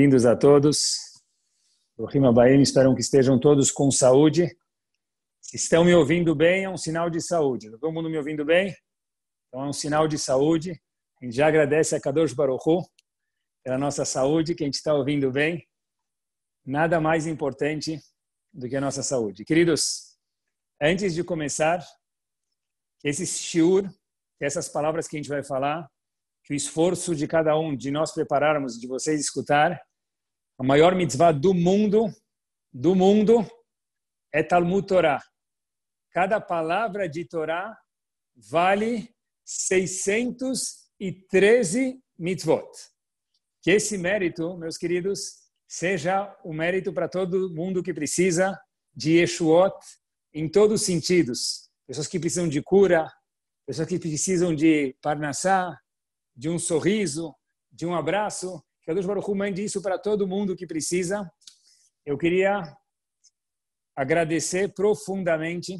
Bem-vindos a todos. O Rima Baim, espero que estejam todos com saúde. estão me ouvindo bem, é um sinal de saúde. Tá todo mundo me ouvindo bem? Então é um sinal de saúde. A gente já agradece a Kadosh Baruchu pela nossa saúde, que a gente está ouvindo bem. Nada mais importante do que a nossa saúde. Queridos, antes de começar, esse shiur, essas palavras que a gente vai falar, que o esforço de cada um de nós prepararmos, de vocês escutar, a maior mitzvah do mundo, do mundo, é Talmud Torah. Cada palavra de Torá vale 613 mitzvot. Que esse mérito, meus queridos, seja um mérito para todo mundo que precisa de Yeshuot em todos os sentidos. Pessoas que precisam de cura, pessoas que precisam de parnassá, de um sorriso, de um abraço. Que Deus Baruch mande isso para todo mundo que precisa. Eu queria agradecer profundamente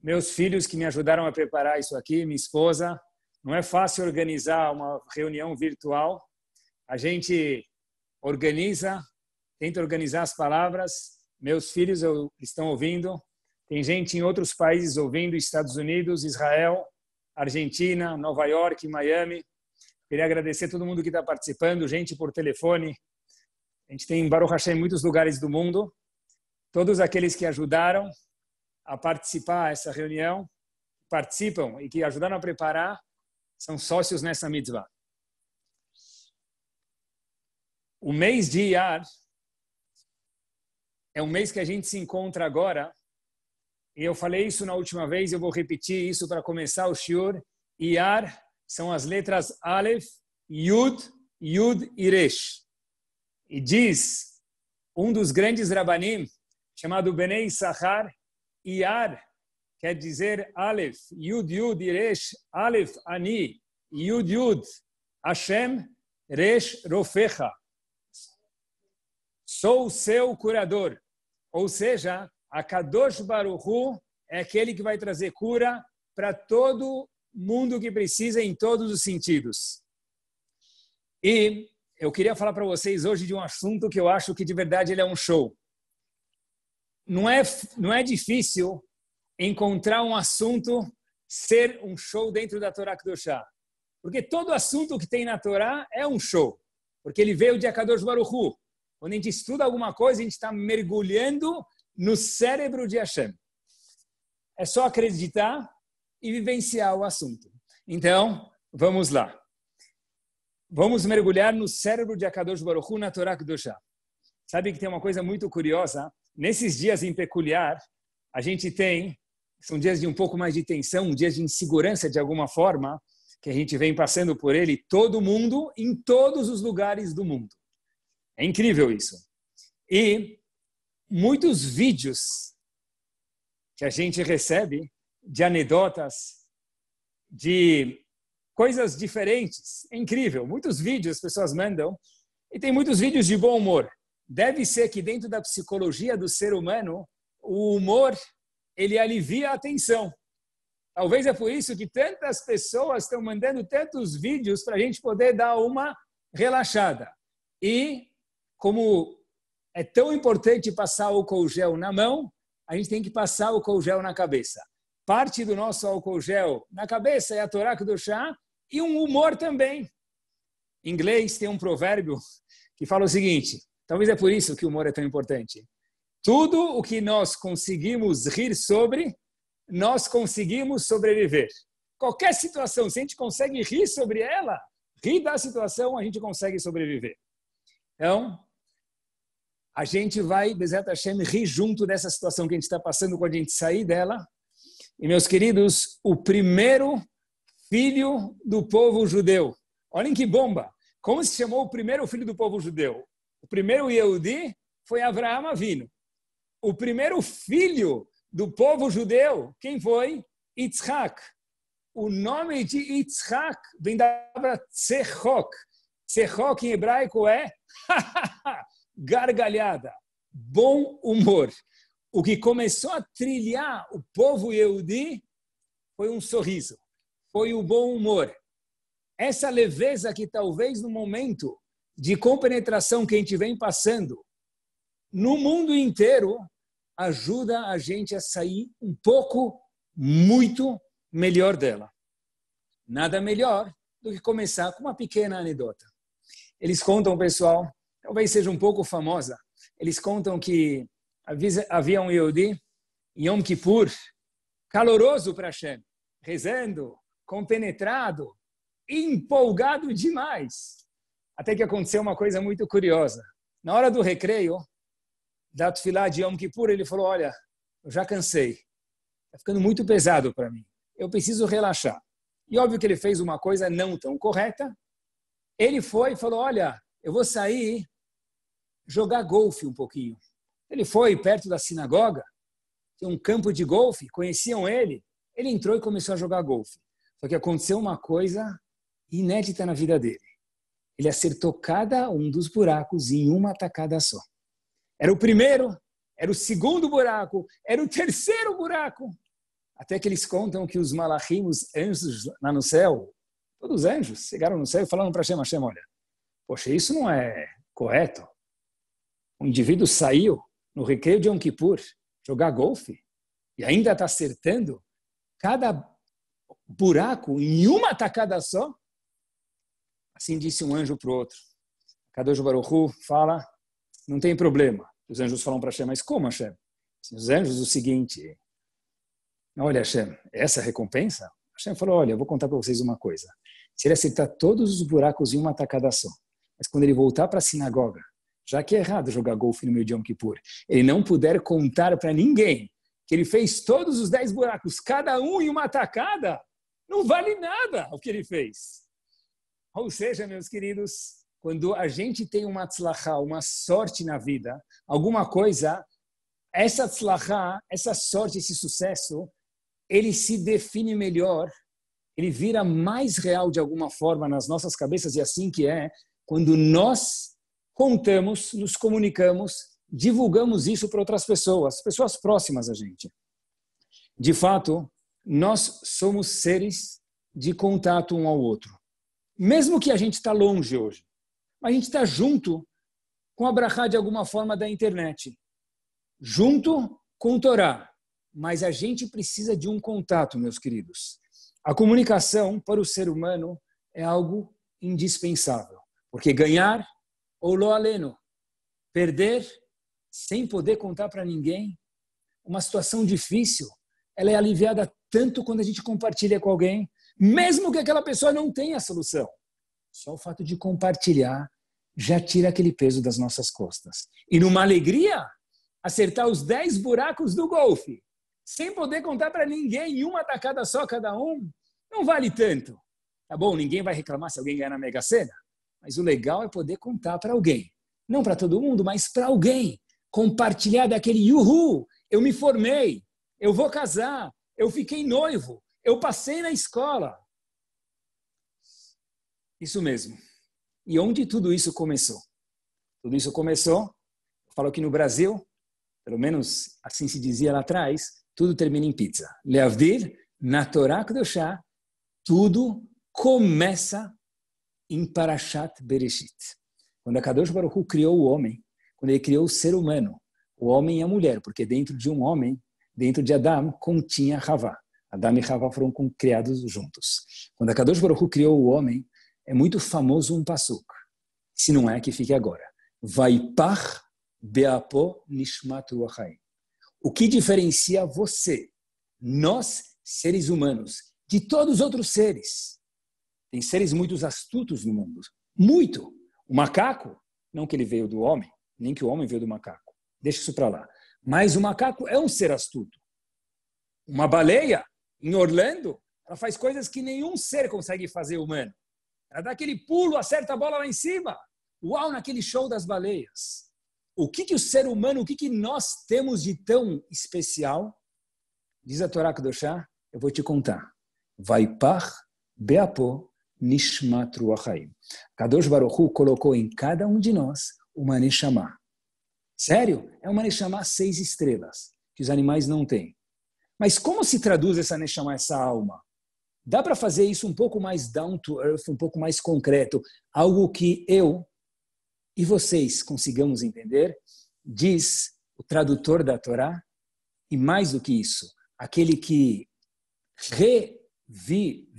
meus filhos que me ajudaram a preparar isso aqui, minha esposa. Não é fácil organizar uma reunião virtual. A gente organiza, tenta organizar as palavras. Meus filhos estão ouvindo. Tem gente em outros países ouvindo, Estados Unidos, Israel, Argentina, Nova York, Miami. Queria agradecer a todo mundo que está participando, gente por telefone. A gente tem Baruch Hashem em muitos lugares do mundo. Todos aqueles que ajudaram a participar essa reunião, participam e que ajudaram a preparar, são sócios nessa mitzvah. O mês de Iyar é um mês que a gente se encontra agora. E eu falei isso na última vez, eu vou repetir isso para começar o Shur. Iyar são as letras Aleph, Yud, Yud e Resh. E diz um dos grandes rabanim, chamado Benei Sahar, Iar, quer dizer Aleph, Yud, Yud e Resh, Aleph, Ani, Yud, Yud, Hashem, Resh, Rofecha. Sou o seu curador. Ou seja, a Kadosh Baruchu é aquele que vai trazer cura para todo mundo que precisa em todos os sentidos. E eu queria falar para vocês hoje de um assunto que eu acho que de verdade ele é um show. Não é, não é difícil encontrar um assunto ser um show dentro da Torá Kedoshá. Porque todo assunto que tem na Torá é um show. Porque ele veio de Akadosh Baruch Hu. Quando a gente estuda alguma coisa, a gente está mergulhando no cérebro de Hashem. É só acreditar e vivenciar o assunto. Então, vamos lá. Vamos mergulhar no cérebro de Akadosh Baruch Hu na Torá Kedoshá. Sabe que tem uma coisa muito curiosa? Nesses dias em peculiar, a gente tem, são dias de um pouco mais de tensão, dias de insegurança de alguma forma, que a gente vem passando por ele, todo mundo, em todos os lugares do mundo. É incrível isso. E muitos vídeos que a gente recebe de anedotas, de coisas diferentes. É incrível. Muitos vídeos as pessoas mandam e tem muitos vídeos de bom humor. Deve ser que dentro da psicologia do ser humano, o humor ele alivia a tensão. Talvez é por isso que tantas pessoas estão mandando tantos vídeos para a gente poder dar uma relaxada. E como é tão importante passar o colgel na mão, a gente tem que passar o colgel na cabeça parte do nosso álcool gel na cabeça é a Torá do chá e um humor também. Em inglês tem um provérbio que fala o seguinte: talvez é por isso que o humor é tão importante. Tudo o que nós conseguimos rir sobre, nós conseguimos sobreviver. Qualquer situação, se a gente consegue rir sobre ela, rir da situação, a gente consegue sobreviver. Então, a gente vai, Bezerra Hashem, rir junto dessa situação que a gente está passando quando a gente sair dela e, meus queridos, o primeiro filho do povo judeu. Olhem que bomba! Como se chamou o primeiro filho do povo judeu? O primeiro Yehudi foi Abraão Avino. O primeiro filho do povo judeu, quem foi? Yitzhak. O nome de Yitzhak vem da palavra Tzechok. Tzechok em hebraico é gargalhada, bom humor o que começou a trilhar o povo Yehudi foi um sorriso, foi o bom humor. Essa leveza que talvez no momento de compenetração que a gente vem passando no mundo inteiro ajuda a gente a sair um pouco, muito melhor dela. Nada melhor do que começar com uma pequena anedota. Eles contam, pessoal, talvez seja um pouco famosa, eles contam que havia um Yehudi em Yom Kippur, caloroso para Hashem, rezando, compenetrado, empolgado demais. Até que aconteceu uma coisa muito curiosa. Na hora do recreio, da Tufilá de Yom Kippur, ele falou, olha, eu já cansei, está ficando muito pesado para mim, eu preciso relaxar. E óbvio que ele fez uma coisa não tão correta. Ele foi e falou, olha, eu vou sair jogar golfe um pouquinho. Ele foi perto da sinagoga, tinha um campo de golfe, conheciam ele. Ele entrou e começou a jogar golfe. Só que aconteceu uma coisa inédita na vida dele. Ele acertou cada um dos buracos em uma tacada só. Era o primeiro, era o segundo buraco, era o terceiro buraco. Até que eles contam que os malachim, os anjos lá no céu, todos os anjos chegaram no céu e falaram para Shem Hashem, olha, poxa, isso não é correto. O indivíduo saiu no recreio de Yom Kippur, jogar golfe, e ainda está acertando cada buraco em uma tacada só? Assim disse um anjo para o outro. Kadosh Baruchu fala, não tem problema. Os anjos falam para Hashem, mas como Hashem? Assim, os anjos, o seguinte, olha Hashem, essa recompensa? Hashem falou, olha, eu vou contar para vocês uma coisa. Se ele acertar todos os buracos em uma tacada só, mas quando ele voltar para a sinagoga, já que é errado jogar golfe no meio de Yom Kippur, ele não puder contar para ninguém que ele fez todos os dez buracos, cada um em uma atacada, não vale nada o que ele fez. Ou seja, meus queridos, quando a gente tem uma tzlachá, uma sorte na vida, alguma coisa, essa tzlachá, essa sorte, esse sucesso, ele se define melhor, ele vira mais real de alguma forma nas nossas cabeças, e assim que é, quando nós contamos, nos comunicamos, divulgamos isso para outras pessoas, pessoas próximas a gente. De fato, nós somos seres de contato um ao outro. Mesmo que a gente está longe hoje, a gente está junto com a Brahá de alguma forma da internet, junto com o Torá. Mas a gente precisa de um contato, meus queridos. A comunicação para o ser humano é algo indispensável, porque ganhar ou lo aleno, perder sem poder contar para ninguém, uma situação difícil, ela é aliviada tanto quando a gente compartilha com alguém, mesmo que aquela pessoa não tenha a solução. Só o fato de compartilhar já tira aquele peso das nossas costas. E numa alegria, acertar os 10 buracos do golfe, sem poder contar para ninguém, em uma tacada só cada um, não vale tanto. Tá bom, ninguém vai reclamar se alguém ganhar na Mega Sena, mas o legal é poder contar para alguém. Não para todo mundo, mas para alguém. Compartilhar daquele "yuhu, eu me formei, eu vou casar, eu fiquei noivo, eu passei na escola. Isso mesmo. E onde tudo isso começou? Tudo isso começou, falou que no Brasil, pelo menos assim se dizia lá atrás, tudo termina em pizza. Leavdir, na Torá Kedoshá, tudo começa em Parashat Bereshit. Quando a Kadosh Baruch Hu criou o homem, quando ele criou o ser humano, o homem e a mulher, porque dentro de um homem, dentro de Adão, continha Havá. Adão e Havá foram criados juntos. Quando a Kadosh Baruch Hu criou o homem, é muito famoso um pasuk, se não é que fique agora. Vaipach beapo nishmat ruachayim. O que diferencia você, nós, seres humanos, de todos os outros seres? Tem seres muito astutos no mundo. Muito! O macaco, não que ele veio do homem, nem que o homem veio do macaco. Deixa isso para lá. Mas o macaco é um ser astuto. Uma baleia, em Orlando, ela faz coisas que nenhum ser consegue fazer humano. Ela dá aquele pulo, acerta a bola lá em cima. Uau, naquele show das baleias. O que, que o ser humano, o que, que nós temos de tão especial? Diz a Torá Kedoshá, eu vou te contar. Vai par beapô Nishmat Ruachaim. Kadosh Baruchu colocou em cada um de nós uma Neshama. Sério? É uma Neshama seis estrelas, que os animais não têm. Mas como se traduz essa Neshama, essa alma? Dá para fazer isso um pouco mais down to earth, um pouco mais concreto, algo que eu e vocês consigamos entender, diz o tradutor da Torá, e mais do que isso, aquele que reviveu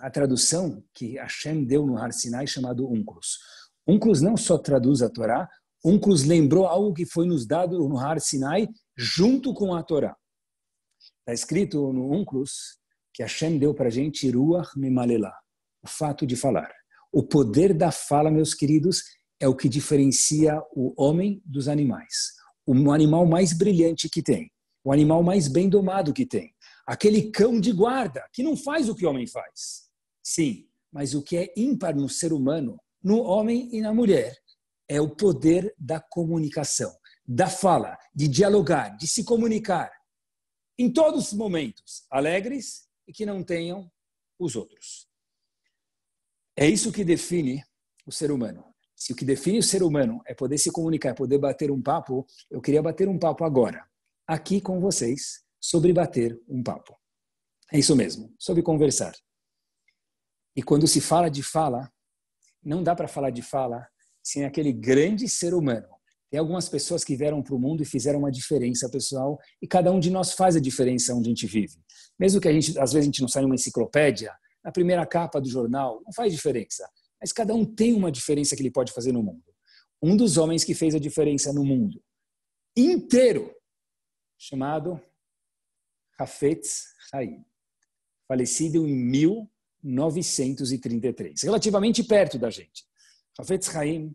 a tradução que Hashem deu no Har Sinai chamado Unclus. Unclus não só traduz a Torá, Unclus lembrou algo que foi nos dado no Har Sinai junto com a Torá. Está escrito no Unclus que Hashem deu para a gente Ruach Mimalela, o fato de falar. O poder da fala, meus queridos, é o que diferencia o homem dos animais. O animal mais brilhante que tem, o animal mais bem domado que tem, aquele cão de guarda que não faz o que o homem faz. Sim, mas o que é ímpar no ser humano, no homem e na mulher, é o poder da comunicação, da fala, de dialogar, de se comunicar em todos os momentos, alegres e que não tenham os outros. É isso que define o ser humano. Se o que define o ser humano é poder se comunicar, poder bater um papo, eu queria bater um papo agora, aqui com vocês, sobre bater um papo. É isso mesmo, sobre conversar. E quando se fala de fala, não dá para falar de fala sem aquele grande ser humano. Tem algumas pessoas que vieram para o mundo e fizeram uma diferença pessoal, e cada um de nós faz a diferença onde a gente vive. Mesmo que a gente, às vezes, a gente não saia uma enciclopédia, na primeira capa do jornal, não faz diferença. Mas cada um tem uma diferença que ele pode fazer no mundo. Um dos homens que fez a diferença no mundo inteiro, chamado Hafetz Haim, falecido em mil 933, relativamente perto da gente. Hafetz Haim,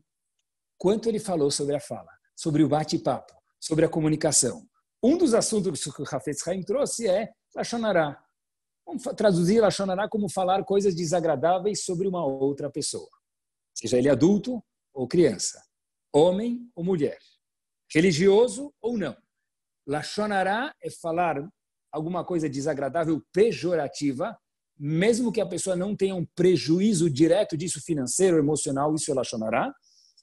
quanto ele falou sobre a fala, sobre o bate-papo, sobre a comunicação. Um dos assuntos que o Hafetz Haim trouxe é Lachonará. Vamos traduzir Lachonará como falar coisas desagradáveis sobre uma outra pessoa, seja ele adulto ou criança, homem ou mulher, religioso ou não. Lachonará é falar alguma coisa desagradável, pejorativa, mesmo que a pessoa não tenha um prejuízo direto disso financeiro, emocional, isso é Lachonará.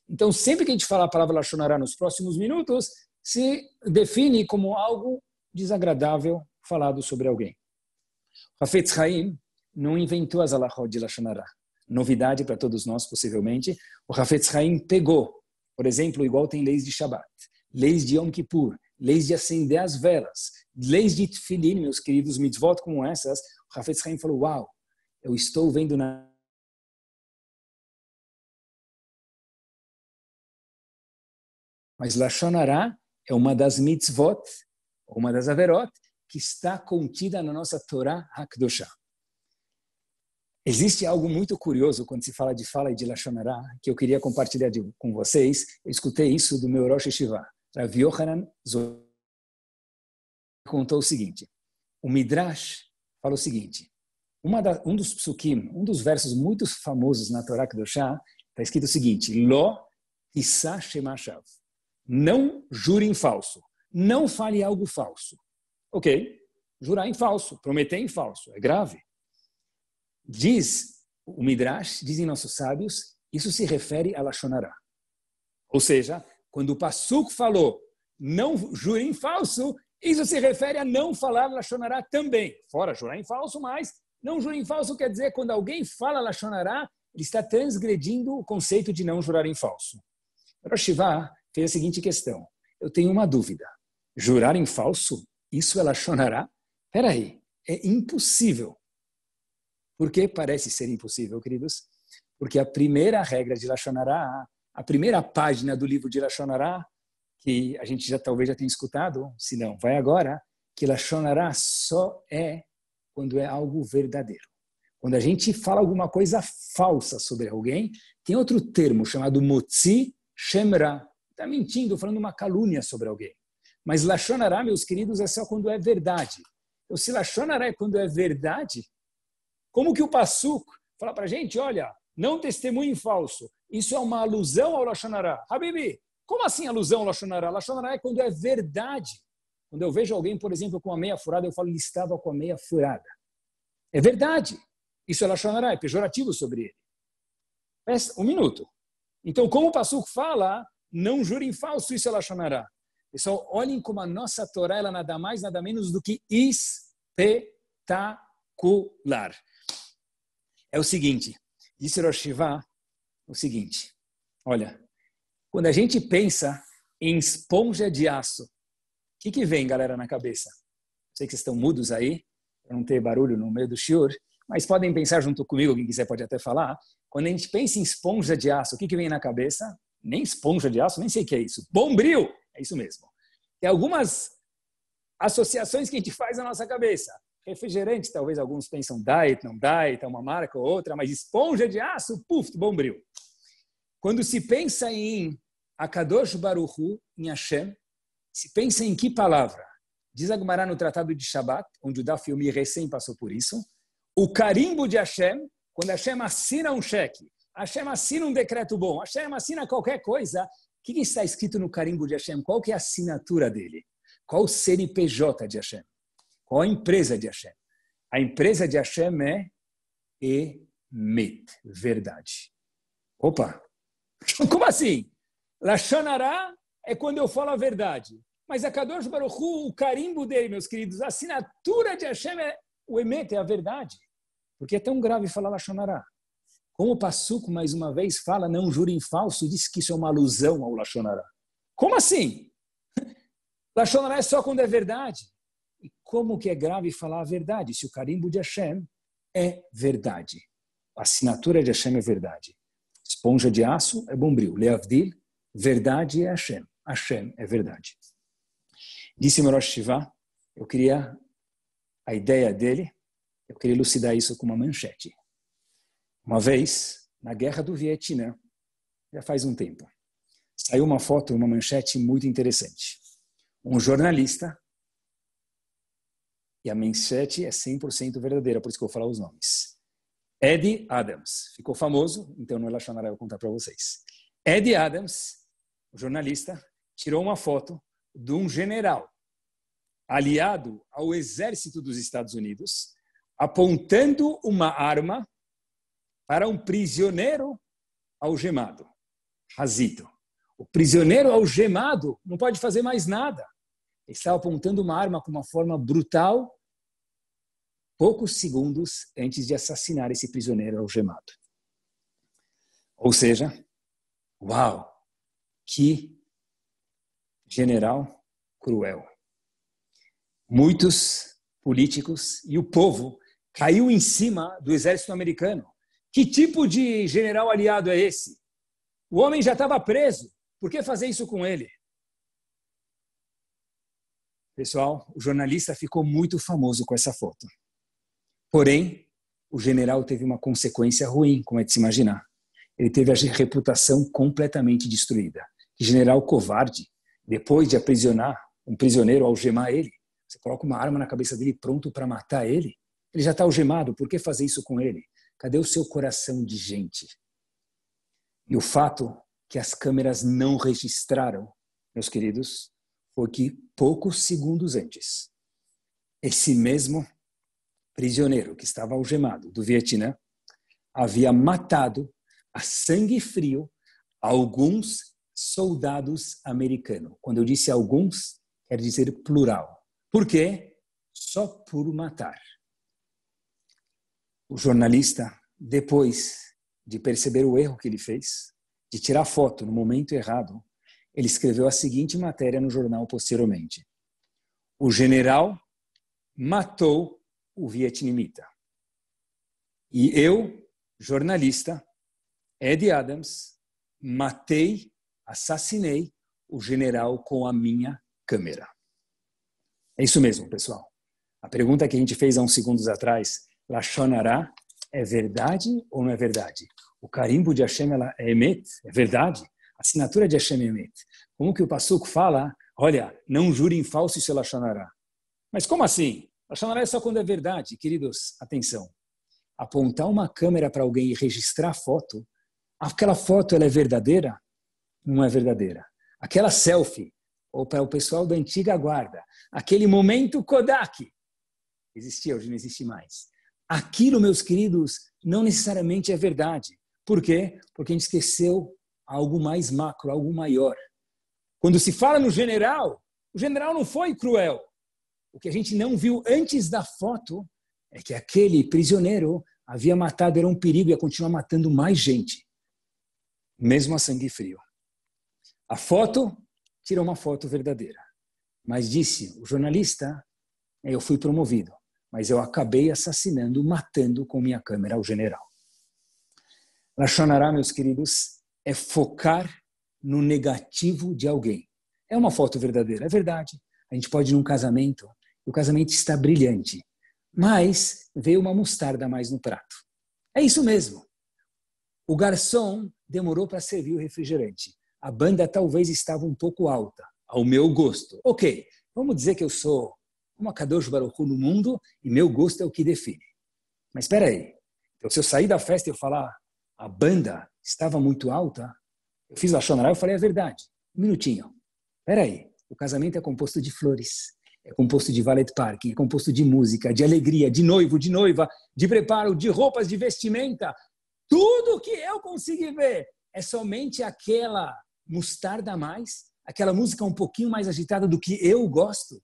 Então, sempre que a gente fala a palavra Lachonará nos próximos minutos, se define como algo desagradável falado sobre alguém. Hafetz Haim não inventou as alahot de Lachonará. Novidade para todos nós, possivelmente. O Hafetz Haim pegou, por exemplo, igual tem leis de Shabat, leis de Yom Kippur, leis de acender as velas, leis de Tfilin, meus queridos mitzvot como essas, Rafael Israel falou: Uau, eu estou vendo na Mas Lashonará é uma das mitzvot, uma das averot, que está contida na nossa Torá Hakdoshá. Existe algo muito curioso quando se fala de fala e de Lashonará, que eu queria compartilhar de, com vocês. Eu escutei isso do meu Rosh Hashivá, Rav Yohanan Zohar. contou o seguinte, o Midrash fala o seguinte: da, um dos psukim, um dos versos muito famosos na Torá Kedoshá, está escrito o seguinte: Lo isa shemashav. Não jure em falso. Não fale algo falso. Ok, jurar em falso, prometer em falso, é grave. Diz o Midrash, dizem nossos sábios, isso se refere a Lachonará. Ou seja, quando o Passuco falou, não jure em falso, isso se refere a não falar Lachonará também, fora jurar em falso, mas não jurar em falso quer dizer quando alguém fala Lachonará, ele está transgredindo o conceito de não jurar em falso. Shiva fez a seguinte questão: eu tenho uma dúvida. Jurar em falso? Isso é Lachonará? Peraí, é impossível. Por que parece ser impossível, queridos? Porque a primeira regra de Lachonará, a primeira página do livro de Lachonará que a gente já talvez já tenha escutado, se não, vai agora, que Lachonará só é quando é algo verdadeiro. Quando a gente fala alguma coisa falsa sobre alguém, tem outro termo chamado motsi shemra. Está mentindo, falando uma calúnia sobre alguém. Mas Lachonará, meus queridos, é só quando é verdade. Então, se Lachonará é quando é verdade, como que o Passuco fala para a gente, olha, não testemunhe falso. Isso é uma alusão ao Lachonará. Habibi, como assim alusão Lachonará? Lachonará é quando é verdade. Quando eu vejo alguém, por exemplo, com a meia furada, eu falo, ele estava com a meia furada. É verdade. Isso é Lachonará, é pejorativo sobre ele. um minuto. Então, como o Passuco fala, não jurem falso, isso é Lashonará. Pessoal, olhem como a nossa Torá, ela nada mais, nada menos do que espetacular. É o seguinte, disse Roshivá, o seguinte, olha, quando a gente pensa em esponja de aço, o que, que vem, galera, na cabeça? Sei que vocês estão mudos aí, para não ter barulho no meio do show, mas podem pensar junto comigo, quem quiser pode até falar. Quando a gente pensa em esponja de aço, o que, que vem na cabeça? Nem esponja de aço, nem sei o que é isso. Bombril! É isso mesmo. Tem algumas associações que a gente faz na nossa cabeça. Refrigerante, talvez alguns pensam diet, não diet, é uma marca ou outra, mas esponja de aço, puf, bombril. Quando se pensa em Akadosh Baruchu, em Hashem, se pensa em que palavra? Diz Agumará no Tratado de Shabat, onde o Daf Yomi recém passou por isso, o carimbo de Hashem, quando Hashem assina um cheque, Hashem assina um decreto bom, Hashem assina qualquer coisa, o que está escrito no carimbo de Hashem? Qual que é a assinatura dele? Qual o CNPJ de Hashem? Qual a empresa de Hashem? A empresa de Hashem é Emet, verdade. Opa, Como assim? Lachonará é quando eu falo a verdade. Mas a Kadosh Baruch Hu, o carimbo dele, meus queridos, a assinatura de Hashem é o emete, é a verdade. Porque é tão grave falar Lachonará. Como o Passuco, mais uma vez, fala não jure em falso, diz que isso é uma alusão ao Lachonará. Como assim? Lachonará é só quando é verdade. E como que é grave falar a verdade, se o carimbo de Hashem é verdade. A assinatura de Hashem é verdade. Esponja de aço é bombril. Leavdil, verdade é Hashem. Hashem é verdade. Disse Marosh Shiva, eu queria a ideia dele, eu queria elucidar isso com uma manchete. Uma vez, na guerra do Vietnã, já faz um tempo, saiu uma foto, uma manchete muito interessante. Um jornalista, e a manchete é 100% verdadeira, por isso que eu vou falar os nomes Ed Adams, ficou famoso, então não no é Relacionar eu contar para vocês. Ed Adams, jornalista, tirou uma foto de um general aliado ao exército dos Estados Unidos apontando uma arma para um prisioneiro algemado, razito. O prisioneiro algemado não pode fazer mais nada. Ele estava apontando uma arma com uma forma brutal poucos segundos antes de assassinar esse prisioneiro algemado. Ou seja, uau, que general cruel. Muitos políticos e o povo caiu em cima do exército americano. Que tipo de general aliado é esse? O homem já estava preso. Por que fazer isso com ele? Pessoal, o jornalista ficou muito famoso com essa foto. Porém, o general teve uma consequência ruim, como é de se imaginar. Ele teve a reputação completamente destruída. Que general covarde, depois de aprisionar um prisioneiro, algemar ele, você coloca uma arma na cabeça dele pronto para matar ele. Ele já está algemado, por que fazer isso com ele? Cadê o seu coração de gente? E o fato que as câmeras não registraram, meus queridos, foi que poucos segundos antes, esse mesmo prisioneiro que estava algemado do Vietnã, havia matado a sangue frio alguns soldados americanos. Quando eu disse alguns, quer dizer plural. Por quê? Só por matar. O jornalista, depois de perceber o erro que ele fez, de tirar foto no momento errado, ele escreveu a seguinte matéria no jornal posteriormente: O general matou o vietnamita. E eu, jornalista, Ed Adams, matei, assassinei o general com a minha câmera. É isso mesmo, pessoal. A pergunta que a gente fez há uns segundos atrás, Lachonará, é verdade ou não é verdade? O carimbo de Hashem ela é emet, é verdade? A assinatura de Hashem é emet. Como que o Passuco fala, olha, não jure em falso e se Lachonará. Mas como assim? Hashanah é só quando é verdade. Queridos, atenção. Apontar uma câmera para alguém e registrar foto, aquela foto ela é verdadeira? Não é verdadeira. Aquela selfie, ou para o pessoal da antiga guarda, aquele momento Kodak, existia, hoje não existe mais. Aquilo, meus queridos, não necessariamente é verdade. Por quê? Porque a gente esqueceu algo mais macro, algo maior. Quando se fala no general, o general não foi cruel. O que a gente não viu antes da foto é que aquele prisioneiro havia matado, era um perigo, e ia continuar matando mais gente, mesmo a sangue frio. A foto tirou uma foto verdadeira, mas disse o jornalista: é, eu fui promovido, mas eu acabei assassinando, matando com minha câmera o general. Lachonará, meus queridos, é focar no negativo de alguém. É uma foto verdadeira, é verdade. A gente pode ir num casamento o casamento está brilhante, mas veio uma mostarda a mais no prato. É isso mesmo. O garçom demorou para servir o refrigerante. A banda talvez estava um pouco alta, ao meu gosto. Ok, vamos dizer que eu sou uma Kadosh Baruchu no mundo e meu gosto é o que define. Mas espera aí, então, se eu sair da festa e eu falar a banda estava muito alta, eu fiz a e eu falei a é verdade. Um minutinho, espera aí, o casamento é composto de flores é composto de valet parking, é composto de música, de alegria, de noivo, de noiva, de preparo, de roupas, de vestimenta. Tudo que eu consegui ver é somente aquela mostarda a mais, aquela música um pouquinho mais agitada do que eu gosto,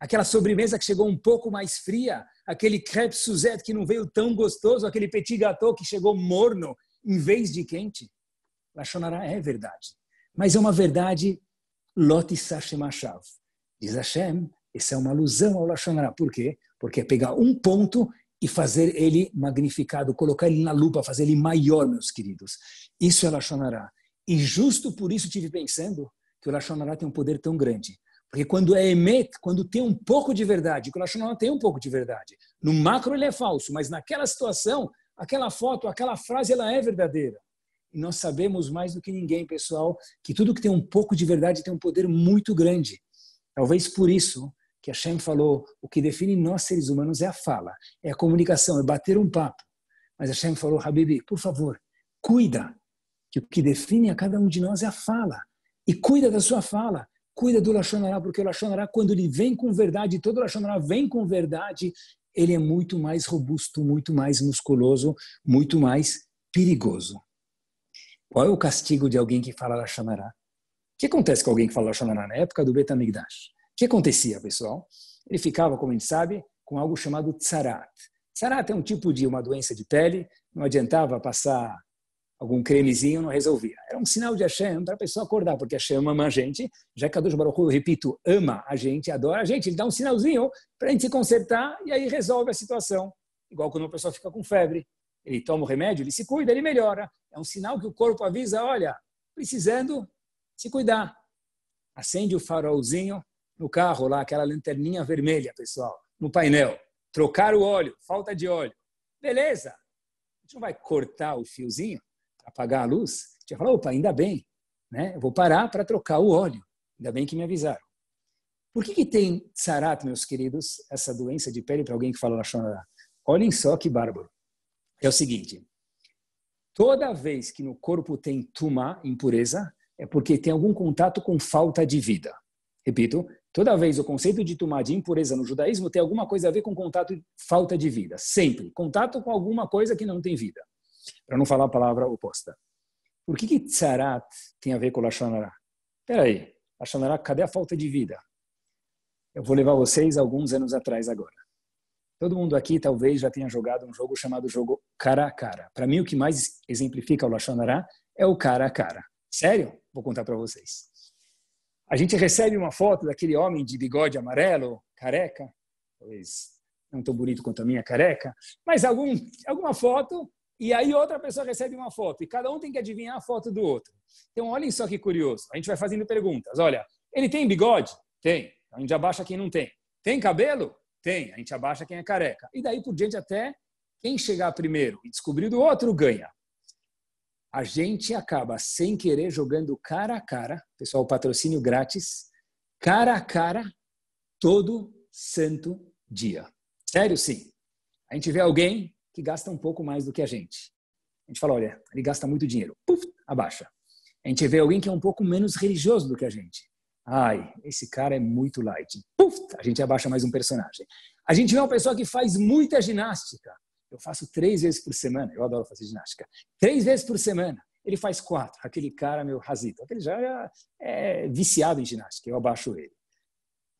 aquela sobremesa que chegou um pouco mais fria, aquele crepe Suzette que não veio tão gostoso, aquele petit gâteau que chegou morno em vez de quente. Lachonará é verdade, mas é uma verdade lote sachemachav diz Hashem, isso é uma alusão ao Lashon Hara. Por quê? Porque é pegar um ponto e fazer ele magnificado, colocar ele na lupa, fazer ele maior, meus queridos. Isso é Lashon E justo por isso tive pensando que o Lashon tem um poder tão grande. Porque quando é emet, quando tem um pouco de verdade, que o Lashon tem um pouco de verdade. No macro ele é falso, mas naquela situação, aquela foto, aquela frase, ela é verdadeira. E nós sabemos mais do que ninguém, pessoal, que tudo que tem um pouco de verdade tem um poder muito grande. Talvez por isso que Hashem falou, o que define nós seres humanos é a fala, é a comunicação, é bater um papo. Mas Hashem falou, Habibi, por favor, cuida que o que define a cada um de nós é a fala. E cuida da sua fala, cuida do Lachonará, porque o Lachonará, quando ele vem com verdade, todo Lachonará vem com verdade, ele é muito mais robusto, muito mais musculoso, muito mais perigoso. Qual é o castigo de alguém que fala Lachonará? que acontece com alguém que fala Lashon Na época do Betamigdash. O que acontecia, pessoal? Ele ficava, como a gente sabe, com algo chamado tsarat. Tsarat é um tipo de uma doença de pele, não adiantava passar algum cremezinho, não resolvia. Era um sinal de Hashem para a pessoa acordar, porque Hashem ama a gente, já que a Deus Baruch, eu repito, ama a gente, adora a gente, ele dá um sinalzinho para a gente se consertar e aí resolve a situação. Igual quando uma pessoa fica com febre, ele toma o remédio, ele se cuida, ele melhora. É um sinal que o corpo avisa, olha, precisando se cuidar. Acende o farolzinho no carro lá, aquela lanterninha vermelha, pessoal, no painel. Trocar o óleo, falta de óleo. Beleza. A gente não vai cortar o fiozinho para apagar a luz. A gente vai falar, opa, ainda bem. Né? Eu vou parar para trocar o óleo. Ainda bem que me avisaram. Por que, que tem sarat, meus queridos, essa doença de pele para alguém que fala Lachonará? Olhem só que bárbaro. É o seguinte, toda vez que no corpo tem tumá, impureza, é porque tem algum contato com falta de vida. Repito, toda vez o conceito de tomar de impureza no judaísmo tem alguma coisa a ver com contato falta de vida, sempre. Contato com alguma coisa que não tem vida, para não falar a palavra oposta. Por que, que tzarat tem a ver com Lashon Hará? Peraí, Lashon cadê a falta de vida? Eu vou levar vocês alguns anos atrás agora. Todo mundo aqui talvez já tenha jogado um jogo chamado jogo cara a cara. Para mim, o que mais exemplifica o Lashon é o cara a cara. Sério? Vou contar para vocês. A gente recebe uma foto daquele homem de bigode amarelo, careca, talvez não tão bonito quanto a minha careca, mas algum, alguma foto, e aí outra pessoa recebe uma foto, e cada um tem que adivinhar a foto do outro. Então, olhem só que curioso. A gente vai fazendo perguntas. Olha, ele tem bigode? Tem. A gente abaixa quem não tem. Tem cabelo? Tem. A gente abaixa quem é careca. E daí por diante até quem chegar primeiro e descobrir do outro ganha a gente acaba, sem querer, jogando cara a cara, pessoal, patrocínio grátis, cara a cara, todo santo dia. Sério, sim. A gente vê alguém que gasta um pouco mais do que a gente. A gente fala, olha, ele gasta muito dinheiro. Puf, abaixa. A gente vê alguém que é um pouco menos religioso do que a gente. Ai, esse cara é muito light. Puf, a gente abaixa mais um personagem. A gente vê uma pessoa que faz muita ginástica. Eu faço três vezes por semana. Eu adoro fazer ginástica. Três vezes por semana. Ele faz quatro. Aquele cara, meu rasito. Aquele já é, é viciado em ginástica. Eu abaixo ele.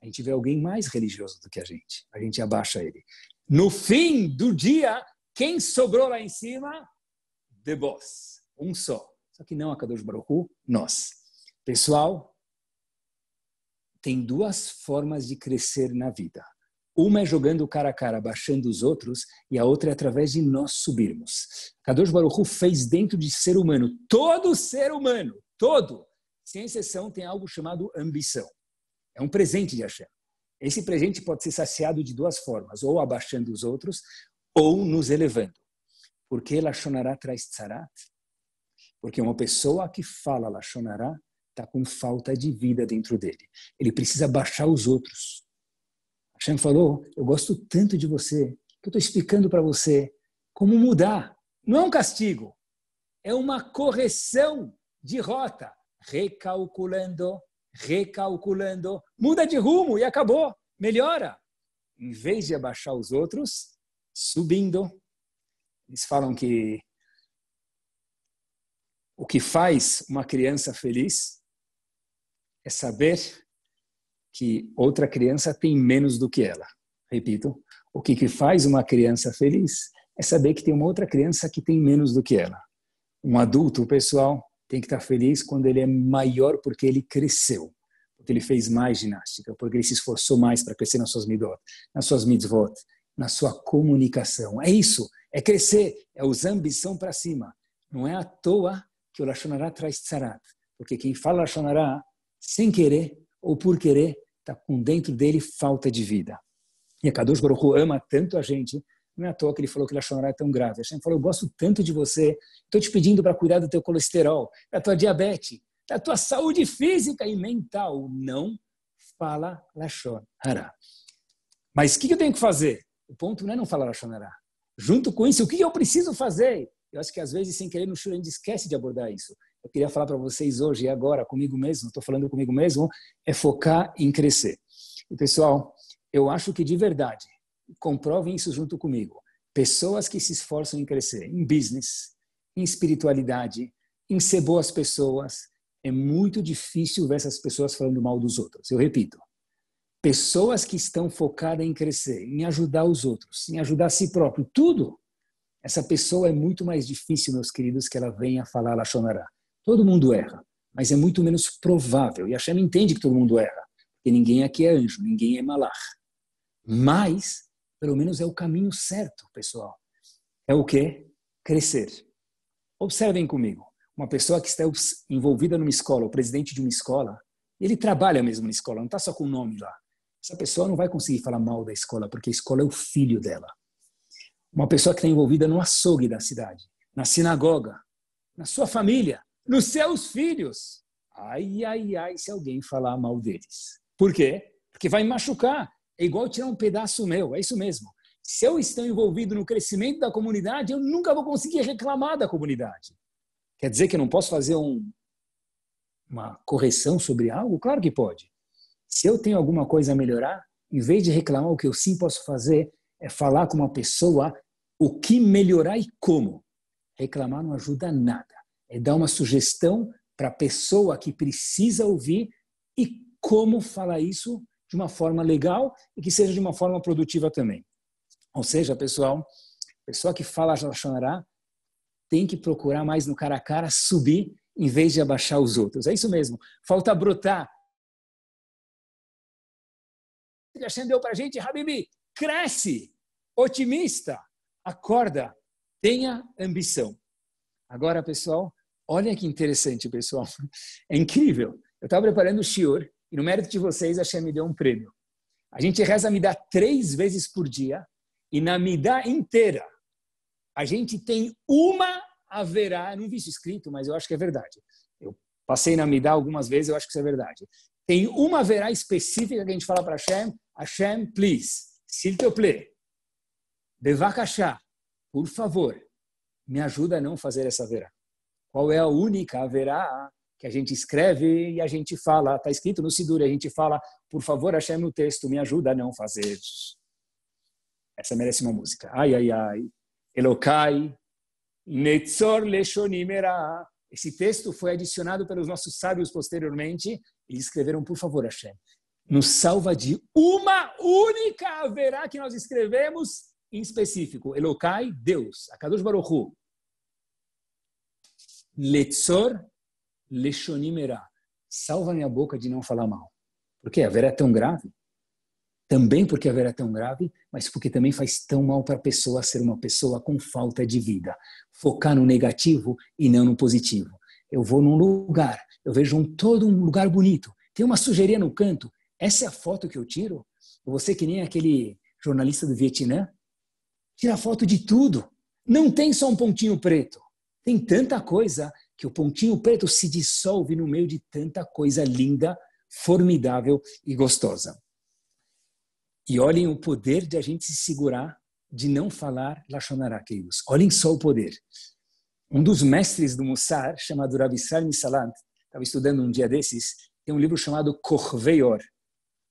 A gente vê alguém mais religioso do que a gente. A gente abaixa ele. No fim do dia, quem sobrou lá em cima? The Boss. Um só. Só que não a Kadosh Baruchu, nós. Pessoal, tem duas formas de crescer na vida. Uma é jogando cara a cara, baixando os outros, e a outra é através de nós subirmos. Kadosh Baruch fez dentro de ser humano, todo ser humano, todo, sem exceção, tem algo chamado ambição. É um presente de Hashem. Esse presente pode ser saciado de duas formas, ou abaixando os outros, ou nos elevando. Porque Lachonará traz tzarat. Porque uma pessoa que fala Lachonará está com falta de vida dentro dele. Ele precisa baixar os outros. Hashem falou: Eu gosto tanto de você que eu estou explicando para você como mudar. Não é um castigo, é uma correção de rota. Recalculando, recalculando, muda de rumo e acabou, melhora. Em vez de abaixar os outros, subindo. Eles falam que o que faz uma criança feliz é saber que outra criança tem menos do que ela. Repito, o que, que faz uma criança feliz é saber que tem uma outra criança que tem menos do que ela. Um adulto, pessoal, tem que estar feliz quando ele é maior porque ele cresceu, porque ele fez mais ginástica, porque ele se esforçou mais para crescer nas suas midot, nas suas mitzvot, na sua comunicação. É isso, é crescer, é usar ambição para cima. Não é à toa que o Lashonará traz tzarat, porque quem fala Lashonará sem querer ou por querer está com dentro dele falta de vida. E a Kadosh Baruch ama tanto a gente, não é à toa que ele falou que Lashonara é tão grave. gente falou, eu gosto tanto de você, estou te pedindo para cuidar do teu colesterol, da tua diabetes, da tua saúde física e mental. Não fala Lashonara. Mas o que eu tenho que fazer? O ponto não é não falar Lashonara. Junto com isso, o que eu preciso fazer? Eu acho que às vezes, sem querer, no Shura a gente esquece de abordar isso eu queria falar para vocês hoje e agora, comigo mesmo, estou falando comigo mesmo, é focar em crescer. E pessoal, eu acho que de verdade, comprovem isso junto comigo. Pessoas que se esforçam em crescer em business, em espiritualidade, em ser boas pessoas, é muito difícil ver essas pessoas falando mal dos outros. Eu repito, pessoas que estão focadas em crescer, em ajudar os outros, em ajudar a si próprio, tudo, essa pessoa é muito mais difícil, meus queridos, que ela venha falar Lachonará. Todo mundo erra, mas é muito menos provável. E a Hashem entende que todo mundo erra, porque ninguém aqui é anjo, ninguém é malar. Mas, pelo menos é o caminho certo, pessoal. É o quê? Crescer. Observem comigo. Uma pessoa que está envolvida numa escola, o presidente de uma escola, ele trabalha mesmo na escola, não está só com o nome lá. Essa pessoa não vai conseguir falar mal da escola, porque a escola é o filho dela. Uma pessoa que está envolvida no açougue da cidade, na sinagoga, na sua família, nos seus filhos. Ai, ai, ai, se alguém falar mal deles. Por quê? Porque vai me machucar. É igual tirar um pedaço meu, é isso mesmo. Se eu estou envolvido no crescimento da comunidade, eu nunca vou conseguir reclamar da comunidade. Quer dizer que eu não posso fazer um, uma correção sobre algo? Claro que pode. Se eu tenho alguma coisa a melhorar, em vez de reclamar, o que eu sim posso fazer é falar com uma pessoa o que melhorar e como. Reclamar não ajuda nada é dar uma sugestão para a pessoa que precisa ouvir e como falar isso de uma forma legal e que seja de uma forma produtiva também. Ou seja, pessoal, pessoa que fala Lachonará tem que procurar mais no cara a cara subir em vez de abaixar os outros. É isso mesmo. Falta brotar. O que deu para a gente, Habibi, cresce, otimista, acorda, tenha ambição. Agora, pessoal, olha que interessante, pessoal. É incrível. Eu estava preparando o shior e no mérito de vocês, a Shem me deu um prêmio. A gente reza a Midá três vezes por dia e na Midá inteira a gente tem uma haverá, não vi isso escrito, mas eu acho que é verdade. Eu passei na Midá algumas vezes, eu acho que isso é verdade. Tem uma haverá específica que a gente fala para Shem: Hashem, please, s'il te plaît, bevakashá, por favor, me ajuda a não fazer essa verá. Qual é a única verá que a gente escreve e a gente fala, está escrito no Sidur, a gente fala, por favor, Hashem, o texto me ajuda a não fazer. Essa merece uma música. Ai, ai, ai. Elokai, Netzor Leshonimera. Esse texto foi adicionado pelos nossos sábios posteriormente. e escreveram, por favor, Hashem, nos salva de uma única verá que nós escrevemos em específico, Elokai, Deus, Akadosh Baruch Hu. Letzor Leshonimera. Salva minha boca de não falar mal. Por quê? A vera é tão grave. Também porque a vera é tão grave, mas porque também faz tão mal para a pessoa ser uma pessoa com falta de vida. Focar no negativo e não no positivo. Eu vou num lugar, eu vejo um, todo um lugar bonito. Tem uma sujeira no canto. Essa é a foto que eu tiro? Você que nem aquele jornalista do Vietnã tira foto de tudo. Não tem só um pontinho preto. Tem tanta coisa que o pontinho preto se dissolve no meio de tanta coisa linda, formidável e gostosa. E olhem o poder de a gente se segurar de não falar Lachonará, queridos. Olhem só o poder. Um dos mestres do Mussar, chamado Rav Israel Salant, estava estudando um dia desses, tem um livro chamado Corveior.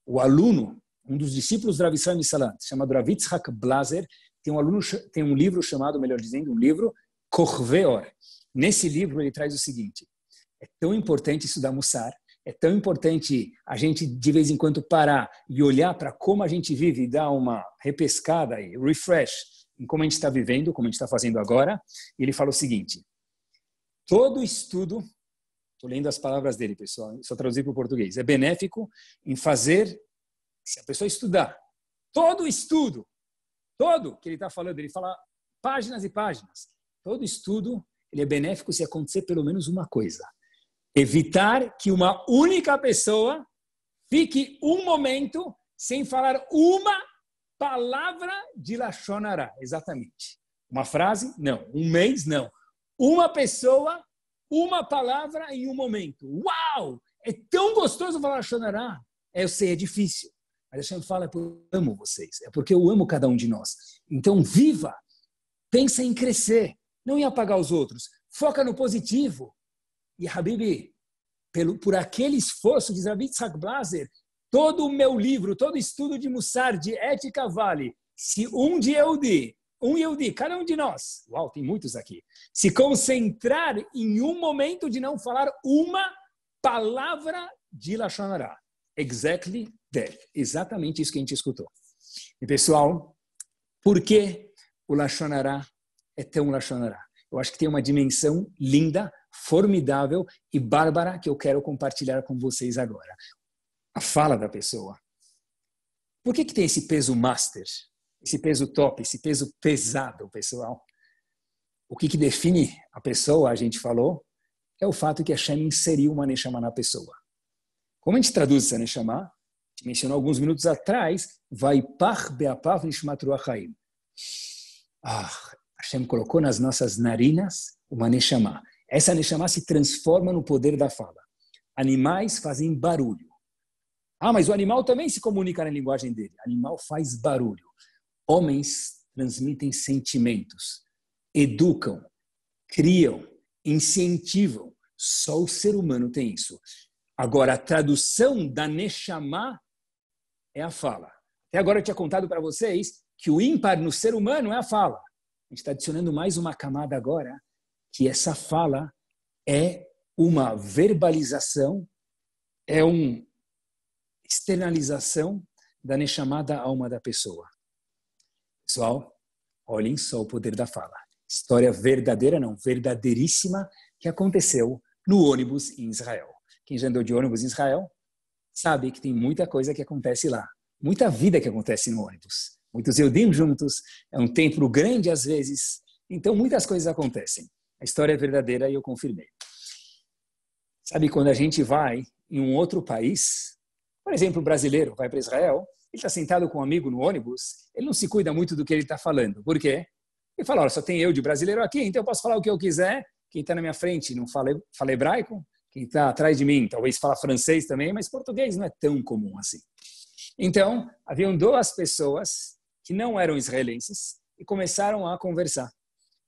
O aluno, um dos discípulos do Rav Israel Salant, chamado Rav Blaser tem um aluno tem um livro chamado, melhor dizendo, um livro Corveor. Nesse livro ele traz o seguinte: é tão importante estudar Mussar, é tão importante a gente de vez em quando parar e olhar para como a gente vive e dar uma repescada e refresh em como a gente está vivendo, como a gente está fazendo agora. E ele fala o seguinte: todo estudo Estou lendo as palavras dele, pessoal, só traduzir para o português. É benéfico em fazer, se a pessoa estudar, todo estudo todo que ele está falando, ele fala páginas e páginas. Todo estudo ele é benéfico se acontecer pelo menos uma coisa: evitar que uma única pessoa fique um momento sem falar uma palavra de Lachonará. Exatamente. Uma frase? Não. Um mês? Não. Uma pessoa, uma palavra em um momento. Uau! É tão gostoso falar Lachonará. É, eu sei, é difícil. Hashem fala, é porque eu amo vocês, é porque eu amo cada um de nós. Então, viva! Pensa em crescer, não em apagar os outros. Foca no positivo. E, Habibi, pelo, por aquele esforço de Zabit Blaser, todo o meu livro, todo estudo de Mussar, de ética vale. Se um de eu um eu de, cada um de nós, uau, tem muitos aqui, se concentrar em um momento de não falar uma palavra de Lachonará. Exactly deve. Exatamente isso que a gente escutou. E pessoal, por que o Lachonará é tão Lachonará? Eu acho que tem uma dimensão linda, formidável e bárbara que eu quero compartilhar com vocês agora. A fala da pessoa. Por que, que tem esse peso master? Esse peso top, esse peso pesado, pessoal? O que, que define a pessoa, a gente falou, é o fato que a Shem inseriu uma Neshama na pessoa. Como a gente traduz essa Neshama? mencionou alguns minutos atrás, vai par beapav nishmat ruachaim. Ah, Hashem colocou nas nossas narinas uma neshama. Essa neshama se transforma no poder da fala. Animais fazem barulho. Ah, mas o animal também se comunica na linguagem dele. Animal faz barulho. Homens transmitem sentimentos, educam, criam, incentivam. Só o ser humano tem isso. Agora, a tradução da Neshama é a fala. Até agora eu tinha contado para vocês que o ímpar no ser humano é a fala. A gente está adicionando mais uma camada agora, que essa fala é uma verbalização, é uma externalização da chamada alma da pessoa. Pessoal, olhem só o poder da fala. História verdadeira, não, verdadeiríssima, que aconteceu no ônibus em Israel. Quem já andou de ônibus em Israel sabe que tem muita coisa que acontece lá, muita vida que acontece no ônibus, muitos eudim juntos, é um templo grande às vezes, então muitas coisas acontecem. A história é verdadeira e eu confirmei. Sabe quando a gente vai em um outro país, por exemplo, um brasileiro vai para Israel, ele está sentado com um amigo no ônibus, ele não se cuida muito do que ele está falando. Por quê? Ele fala, olha, só tem eu de brasileiro aqui, então eu posso falar o que eu quiser, quem está na minha frente não fala, fala hebraico, quem está atrás de mim talvez fala francês também, mas português não é tão comum assim. Então, haviam duas pessoas que não eram israelenses e começaram a conversar.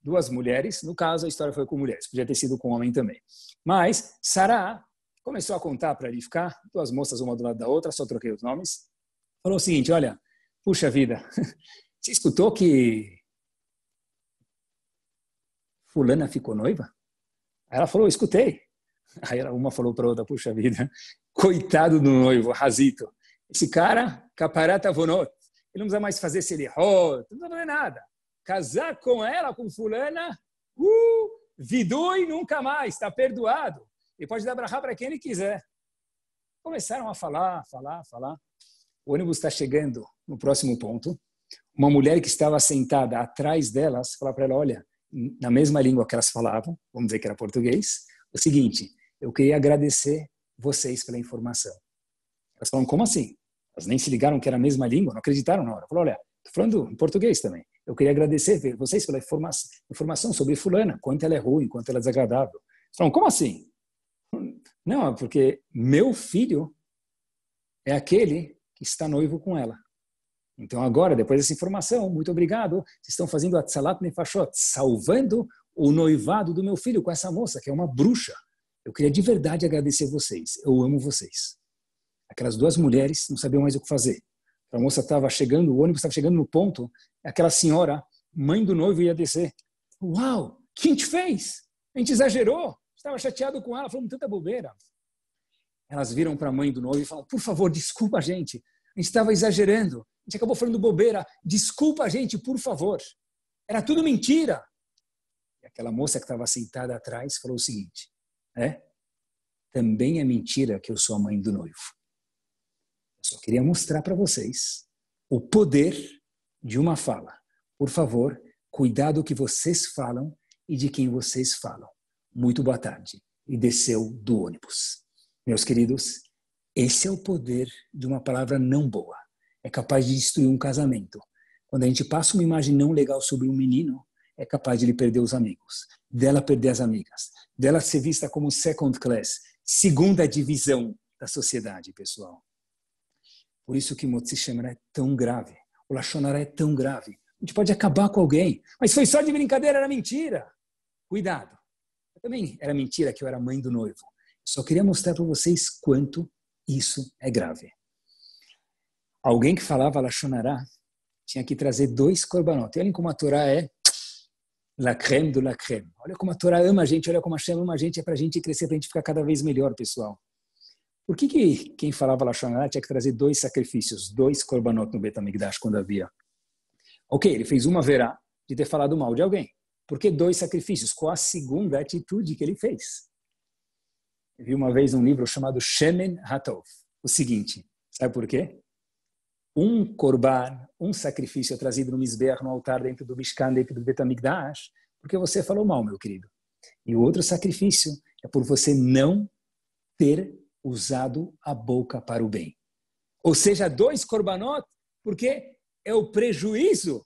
Duas mulheres, no caso a história foi com mulheres, podia ter sido com homem também. Mas Sarah começou a contar para ele ficar. duas moças uma do lado da outra, só troquei os nomes. Falou o seguinte: olha, puxa vida, você escutou que Fulana ficou noiva? Ela falou: escutei. Aí uma falou para outra, puxa vida, coitado do noivo, Razito. Esse cara, caparata vonot, ele não precisa mais fazer se ele, selihot, não precisa fazer nada. Casar com ela, com fulana, uh, vidui nunca mais, está perdoado. Ele pode dar para quem ele quiser. Começaram a falar, falar, falar. O ônibus está chegando no próximo ponto. Uma mulher que estava sentada atrás delas falou para ela, olha, na mesma língua que elas falavam, vamos dizer que era português, é o seguinte, eu queria agradecer vocês pela informação. Elas falaram, como assim? Elas nem se ligaram que era a mesma língua, não acreditaram na hora. Falaram, olha, estou falando em português também. Eu queria agradecer vocês pela informa informação sobre fulana, quanto ela é ruim, quanto ela é desagradável. Elas falaram, como assim? Não, é porque meu filho é aquele que está noivo com ela. Então agora, depois dessa informação, muito obrigado. Vocês estão fazendo a Atzalat Nefashot, salvando o noivado do meu filho com essa moça, que é uma bruxa. Eu queria de verdade agradecer vocês. Eu amo vocês. Aquelas duas mulheres não sabiam mais o que fazer. A moça estava chegando, o ônibus estava chegando no ponto, aquela senhora, mãe do noivo, ia descer. Uau, o que a gente fez? A gente exagerou. Estava chateado com ela, falando tanta bobeira. Elas viram para a mãe do noivo e falaram: Por favor, desculpa a gente. A gente estava exagerando. A gente acabou falando bobeira. Desculpa a gente, por favor. Era tudo mentira aquela moça que estava sentada atrás falou o seguinte: é, também é mentira que eu sou a mãe do noivo. Eu só queria mostrar para vocês o poder de uma fala. Por favor, cuidado o que vocês falam e de quem vocês falam. Muito boa tarde. E desceu do ônibus. Meus queridos, esse é o poder de uma palavra não boa. É capaz de destruir um casamento. Quando a gente passa uma imagem não legal sobre um menino, é capaz de lhe perder os amigos, dela perder as amigas, dela ser vista como second class, segunda divisão da sociedade, pessoal. Por isso que Motsi Shemra é tão grave, o Lachonará é tão grave. A gente pode acabar com alguém, mas foi só de brincadeira, era mentira. Cuidado. também era mentira que eu era mãe do noivo. só queria mostrar para vocês quanto isso é grave. Alguém que falava Lachonará tinha que trazer dois corbanotes. E olhem como a Torá é la creme do la creme. Olha como a Torá ama a gente, olha como a Shem ama a gente, é para a gente crescer, para a gente ficar cada vez melhor, pessoal. Por que, que quem falava Lashonará tinha que trazer dois sacrifícios, dois korbanot no Betamigdash quando havia? Ok, ele fez uma verá de ter falado mal de alguém. Por que dois sacrifícios? Qual a segunda atitude que ele fez? Eu vi uma vez um livro chamado Shemen Hatov, o seguinte, sabe por quê? um korban, um sacrifício trazido no misber, no altar, dentro do Mishkan, dentro do Betamigdash, porque você falou mal, meu querido. E o outro sacrifício é por você não ter usado a boca para o bem. Ou seja, dois korbanot, porque é o prejuízo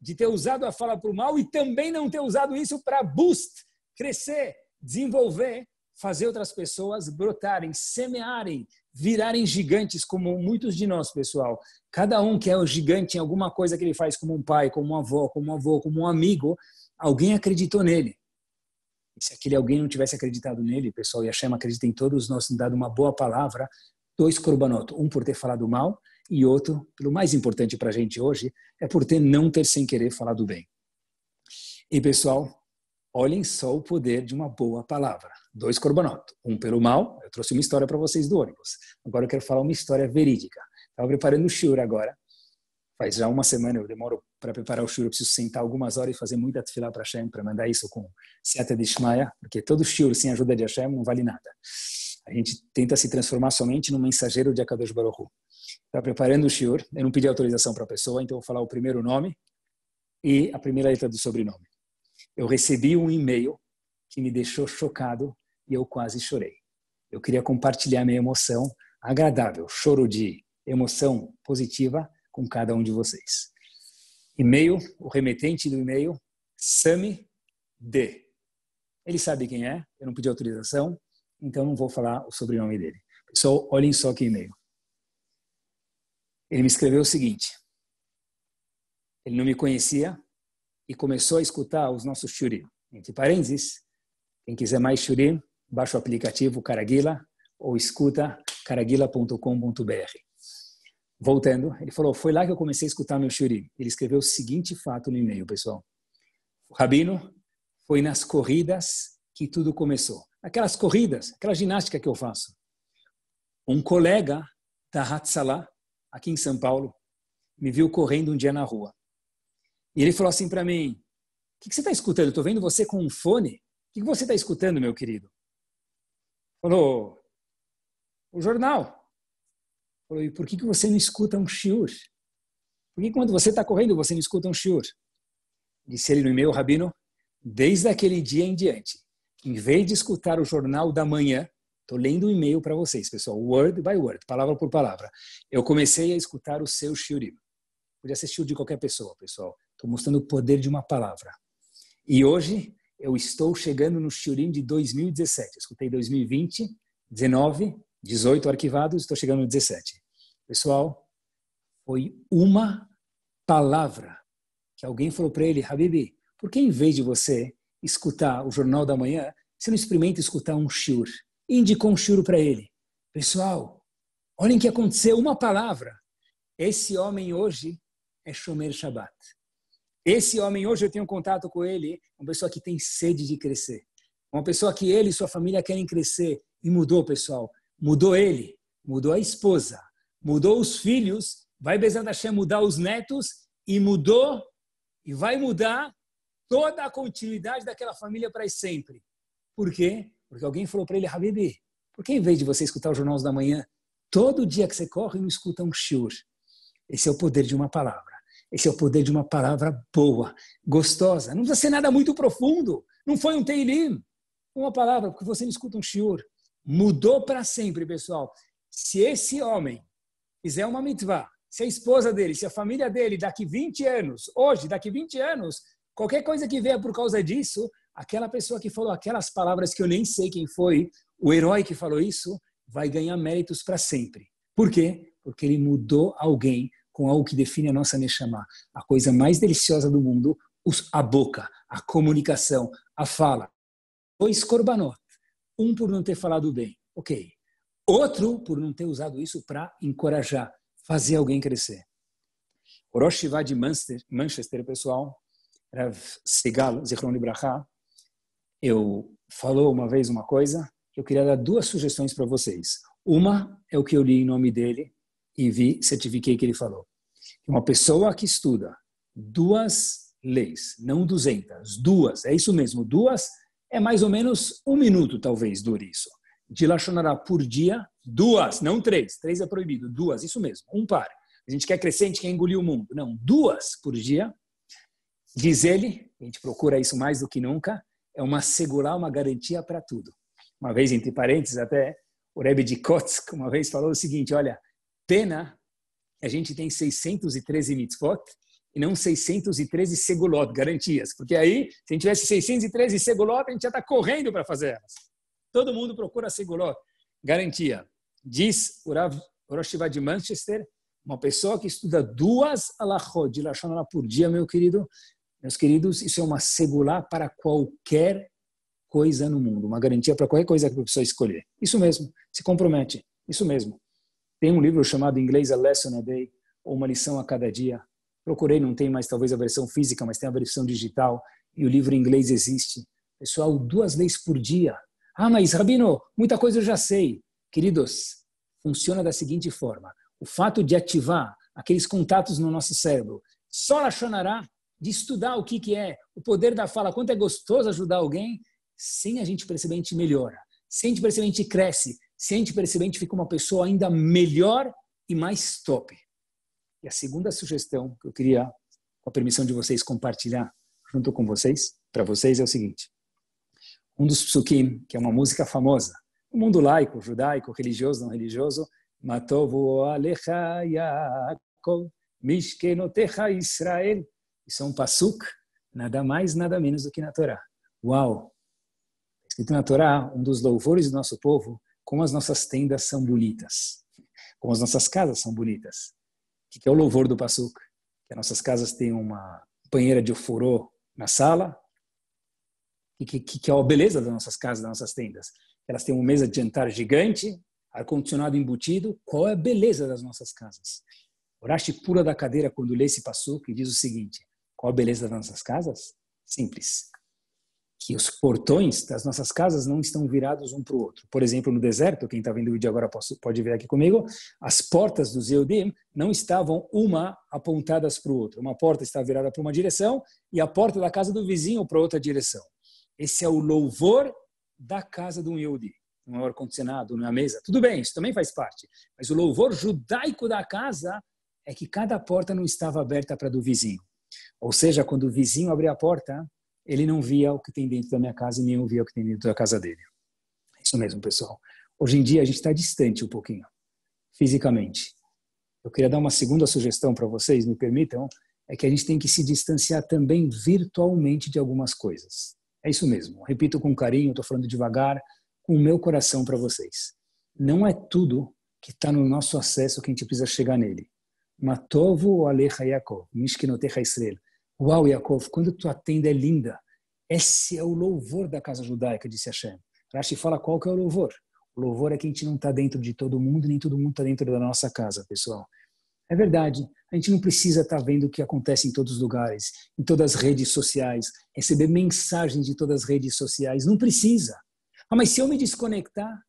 de ter usado a fala para o mal e também não ter usado isso para boost, crescer, desenvolver fazer outras pessoas brotarem, semearem, virarem gigantes, como muitos de nós, pessoal. Cada um que é um gigante em alguma coisa que ele faz, como um pai, como uma avó, como um avô, como um amigo, alguém acreditou nele. E se aquele alguém não tivesse acreditado nele, pessoal, e a chama acredita em todos nós, dado uma boa palavra, dois corbanotos, um por ter falado mal e outro, pelo mais importante para a gente hoje, é por ter não ter sem querer falado bem. E pessoal, olhem só o poder de uma boa palavra dois corbanotos, um pelo mal. Eu trouxe uma história para vocês do ônibus. Agora eu quero falar uma história verídica. Estava preparando o shiur agora. Faz já uma semana, eu demoro para preparar o shiur, eu preciso sentar algumas horas e fazer muita tefilá para Hashem, para mandar isso com Seata de Ishmael, porque todo shiur sem ajuda de Hashem não vale nada. A gente tenta se transformar somente no mensageiro de Akadosh Baruch Está preparando o shiur, eu não pedi autorização para a pessoa, então eu vou falar o primeiro nome e a primeira letra do sobrenome. Eu recebi um e-mail que me deixou chocado e eu quase chorei. Eu queria compartilhar minha emoção agradável, choro de emoção positiva com cada um de vocês. E-mail, o remetente do e-mail, Sami D. Ele sabe quem é, eu não pedi autorização, então não vou falar o sobrenome dele. Pessoal, olhem só que e-mail. Ele me escreveu o seguinte: ele não me conhecia e começou a escutar os nossos shurim. Entre parênteses, quem quiser mais shurim, baixa o aplicativo Caraguila ou escuta caraguila.com.br. Voltando, ele falou: Foi lá que eu comecei a escutar meu shuri. Ele escreveu o seguinte fato no e-mail, pessoal. O Rabino, foi nas corridas que tudo começou. Aquelas corridas, aquela ginástica que eu faço. Um colega da Hatzalah, aqui em São Paulo, me viu correndo um dia na rua. E ele falou assim para mim: O que, que, você está escutando? Estou vendo você com um fone. O que, que você está escutando, meu querido? Falou, o jornal. Falou, e por que, que você não escuta um shiur? Por que quando você está correndo, você não escuta um shiur? Disse ele no e-mail, Rabino, desde aquele dia em diante, em vez de escutar o jornal da manhã, estou lendo o um e-mail para vocês, pessoal, word by word, palavra por palavra. Eu comecei a escutar o seu shiurim. Podia ser shiur de qualquer pessoa, pessoal. Estou mostrando o poder de uma palavra. E hoje, eu estou chegando no Shurim de 2017. Eu escutei 2020, 19, 18 arquivados, estou chegando no 17. Pessoal, foi uma palavra que alguém falou para ele, Habibi, por que em vez de você escutar o Jornal da Manhã, você não experimenta escutar um Shur? indicou um Shur para ele. Pessoal, olhem que aconteceu uma palavra. Esse homem hoje é Shomer Shabbat. Esse homem hoje eu tenho contato com ele, uma pessoa que tem sede de crescer. Uma pessoa que ele e sua família querem crescer e mudou, pessoal. Mudou ele, mudou a esposa, mudou os filhos, vai Bezerra mudar os netos e mudou e vai mudar toda a continuidade daquela família para sempre. Por quê? Porque alguém falou para ele, Habibi, por que em vez de você escutar os jornais da manhã, todo dia que você corre não escuta um shur? Esse é o poder de uma palavra. Esse é o poder de uma palavra boa, gostosa. Não precisa ser nada muito profundo. Não foi um teilim. Uma palavra, porque você não escuta um shiur. Mudou para sempre, pessoal. Se esse homem fizer uma mitzvah, se a esposa dele, se a família dele, daqui 20 anos, hoje, daqui 20 anos, qualquer coisa que venha por causa disso, aquela pessoa que falou aquelas palavras que eu nem sei quem foi, o herói que falou isso, vai ganhar méritos para sempre. Por quê? Porque ele mudou alguém com algo que define a nossa Neshama, a coisa mais deliciosa do mundo, a boca, a comunicação, a fala. Dois korbanot, um por não ter falado bem, ok. Outro por não ter usado isso para encorajar, fazer alguém crescer. Orosh Shiva de Manchester, pessoal, Rav Segal Zichron Libraha, eu falou uma vez uma coisa, eu queria dar duas sugestões para vocês. Uma é o que eu li em nome dele, e vi, certifiquei que ele falou. Uma pessoa que estuda duas leis, não duzentas, duas, é isso mesmo, duas é mais ou menos um minuto, talvez, dure isso. dilacionará por dia, duas, não três, três é proibido, duas, isso mesmo, um par. A gente quer crescer, a gente quer engolir o mundo. Não, duas por dia, diz ele, a gente procura isso mais do que nunca, é uma segurar, uma garantia para tudo. Uma vez, entre parênteses, até o Rebbe de Kotsk uma vez falou o seguinte, olha, Pena, a gente tem 613 mitzvot e não 613 segulot, garantias. Porque aí, se a gente tivesse 613 segulot, a gente já está correndo para fazer elas. Todo mundo procura segulot, garantia. Diz Urav Uroshiva de Manchester, uma pessoa que estuda duas alachot de Lashon por dia, meu querido, meus queridos, isso é uma segulá para qualquer coisa no mundo, uma garantia para qualquer coisa que a pessoa escolher. Isso mesmo, se compromete, isso mesmo. Tem um livro chamado em inglês A Lesson a Day, ou Uma Lição a Cada Dia. Procurei, não tem mais talvez a versão física, mas tem a versão digital. E o livro em inglês existe. Pessoal, duas leis por dia. Ah, mas Rabino, muita coisa eu já sei. Queridos, funciona da seguinte forma. O fato de ativar aqueles contatos no nosso cérebro, só Lachonará, de estudar o que, que é, o poder da fala, quanto é gostoso ajudar alguém, sem a gente perceber, a gente melhora. Sem a gente perceber, a gente cresce se a gente perceber, a gente fica uma pessoa ainda melhor e mais top. E a segunda sugestão que eu queria, com a permissão de vocês, compartilhar junto com vocês, para vocês, é o seguinte. Um dos psukim, que é uma música famosa, o mundo laico, judaico, religioso, não religioso, Matovu Alecha Yaakov, Mishkenotecha Israel. Isso é um pasuk, nada mais, nada menos do que na Torá. Uau! Tá escrito na Torá, um dos louvores do nosso povo como as nossas tendas são bonitas, como as nossas casas são bonitas. O que é o louvor do Passuca? Que as nossas casas têm uma banheira de ofurô na sala, e que, que, que é a beleza das nossas casas, das nossas tendas. Elas têm uma mesa de jantar gigante, ar-condicionado embutido. Qual é a beleza das nossas casas? Urashi pula da cadeira quando lê esse Passuca e diz o seguinte, qual a beleza das nossas casas? Simples que os portões das nossas casas não estão virados um para o outro. Por exemplo, no deserto, quem está vendo o vídeo agora pode ver aqui comigo, as portas do Zeudim não estavam uma apontadas para o outro. Uma porta estava virada para uma direção e a porta da casa do vizinho para outra direção. Esse é o louvor da casa de um Yehudi. Não é ar-condicionado, não é a mesa. Tudo bem, isso também faz parte. Mas o louvor judaico da casa é que cada porta não estava aberta para do vizinho. Ou seja, quando o vizinho abria a porta, ele não via o que tem dentro da minha casa e nem eu via o que tem dentro da casa dele. É isso mesmo, pessoal. Hoje em dia a gente está distante um pouquinho, fisicamente. Eu queria dar uma segunda sugestão para vocês, me permitam, é que a gente tem que se distanciar também virtualmente de algumas coisas. É isso mesmo. Repito com carinho, estou falando devagar, com o meu coração para vocês. Não é tudo que está no nosso acesso que a gente precisa chegar nele. Matovo Alecha Yakov, Mishkinotecha Israel. Uau, Yaakov, quando tua tenda é linda. Esse é o louvor da casa judaica, disse Hashem. Rashi fala qual que é o louvor. O louvor é que a gente não está dentro de todo mundo, nem todo mundo está dentro da nossa casa, pessoal. É verdade, a gente não precisa estar tá vendo o que acontece em todos os lugares, em todas as redes sociais, receber mensagens de todas as redes sociais. Não precisa. Ah, mas se eu me desconectar,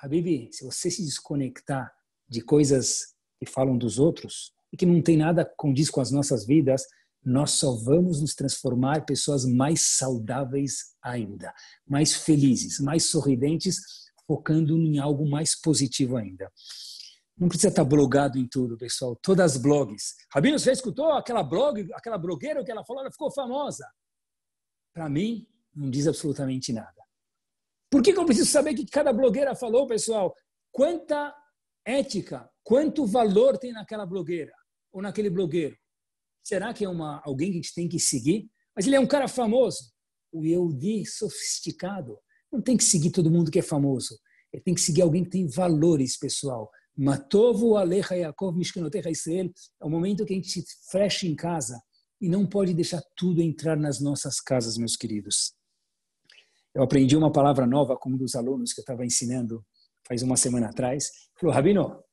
Habibi, se você se desconectar de coisas que falam dos outros e que não tem nada condiz com as nossas vidas, nós só vamos nos transformar pessoas mais saudáveis ainda, mais felizes, mais sorridentes, focando em algo mais positivo ainda. Não precisa estar blogado em tudo, pessoal. Todas as blogs. Rabino, você escutou aquela blog, aquela blogueira que ela falou, ela ficou famosa. Para mim, não diz absolutamente nada. Por que, que eu preciso saber o que cada blogueira falou, pessoal? Quanta ética, quanto valor tem naquela blogueira ou naquele blogueiro? Será que é uma, alguém que a gente tem que seguir? Mas ele é um cara famoso, o Yehudi sofisticado. Não tem que seguir todo mundo que é famoso. Ele tem que seguir alguém que tem valores, pessoal. Matovo Alecha Yaakov Mishkanotecha Israel. É o momento que a gente se fecha em casa e não pode deixar tudo entrar nas nossas casas, meus queridos. Eu aprendi uma palavra nova com um dos alunos que eu estava ensinando faz uma semana atrás. Ele falou, Rabino,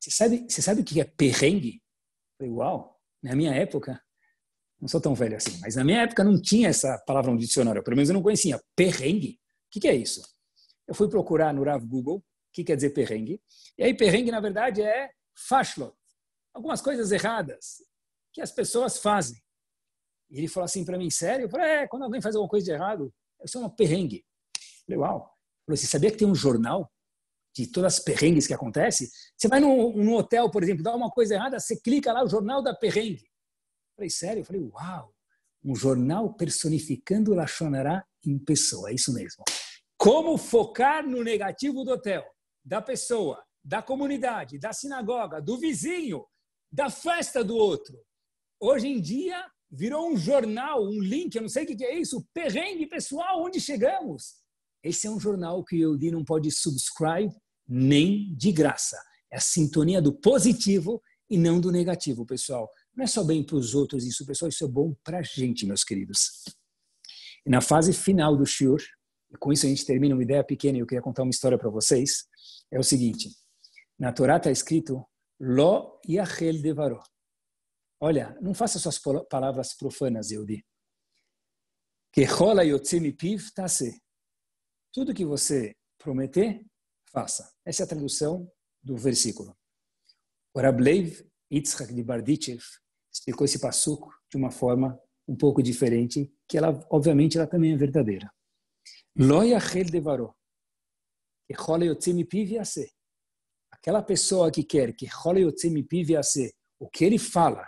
você sabe, você sabe o que é perrengue? Eu falei, uau, na minha época, não sou tão velho assim, mas na minha época não tinha essa palavra no dicionário, pelo menos eu não conhecia. Perrengue? O que, que é isso? Eu fui procurar no Rav Google o que quer dizer perrengue. E aí, perrengue, na verdade, é fashlot algumas coisas erradas que as pessoas fazem. E ele falou assim para mim, sério? Eu falei, é, quando alguém faz alguma coisa de errado, eu sou uma perrengue. Eu falei, uau. Eu falei, você sabia que tem um jornal de todas as perrengues que acontecem. Você vai num, num, hotel, por exemplo, dá uma coisa errada, você clica lá, o jornal da perrengue. Eu falei, sério? Eu falei, uau, um jornal personificando o Lachonará em pessoa, é isso mesmo. Como focar no negativo do hotel, da pessoa, da comunidade, da sinagoga, do vizinho, da festa do outro. Hoje em dia, virou um jornal, um link, eu não sei o que é isso, perrengue pessoal, onde chegamos. Esse é um jornal que o Yehudi não pode subscribe nem de graça. É a sintonia do positivo e não do negativo, pessoal. Não é só bem para os outros isso, pessoal, isso é bom para a gente, meus queridos. E na fase final do Shur, e com isso a gente termina uma ideia pequena e eu queria contar uma história para vocês, é o seguinte. Na Torá está escrito Lo Yahel Devaró. Olha, não faça suas palavras profanas, que Kehola Yotzemi Piv Tase. Tudo que você prometer, faça. Essa é a tradução do versículo. Orablev Yitzhak de Bardichev explicou esse passuco de uma forma um pouco diferente, que ela, obviamente, ela também é verdadeira. Loia Hel Devaró, que rola Aquela pessoa que quer que rola o que ele fala,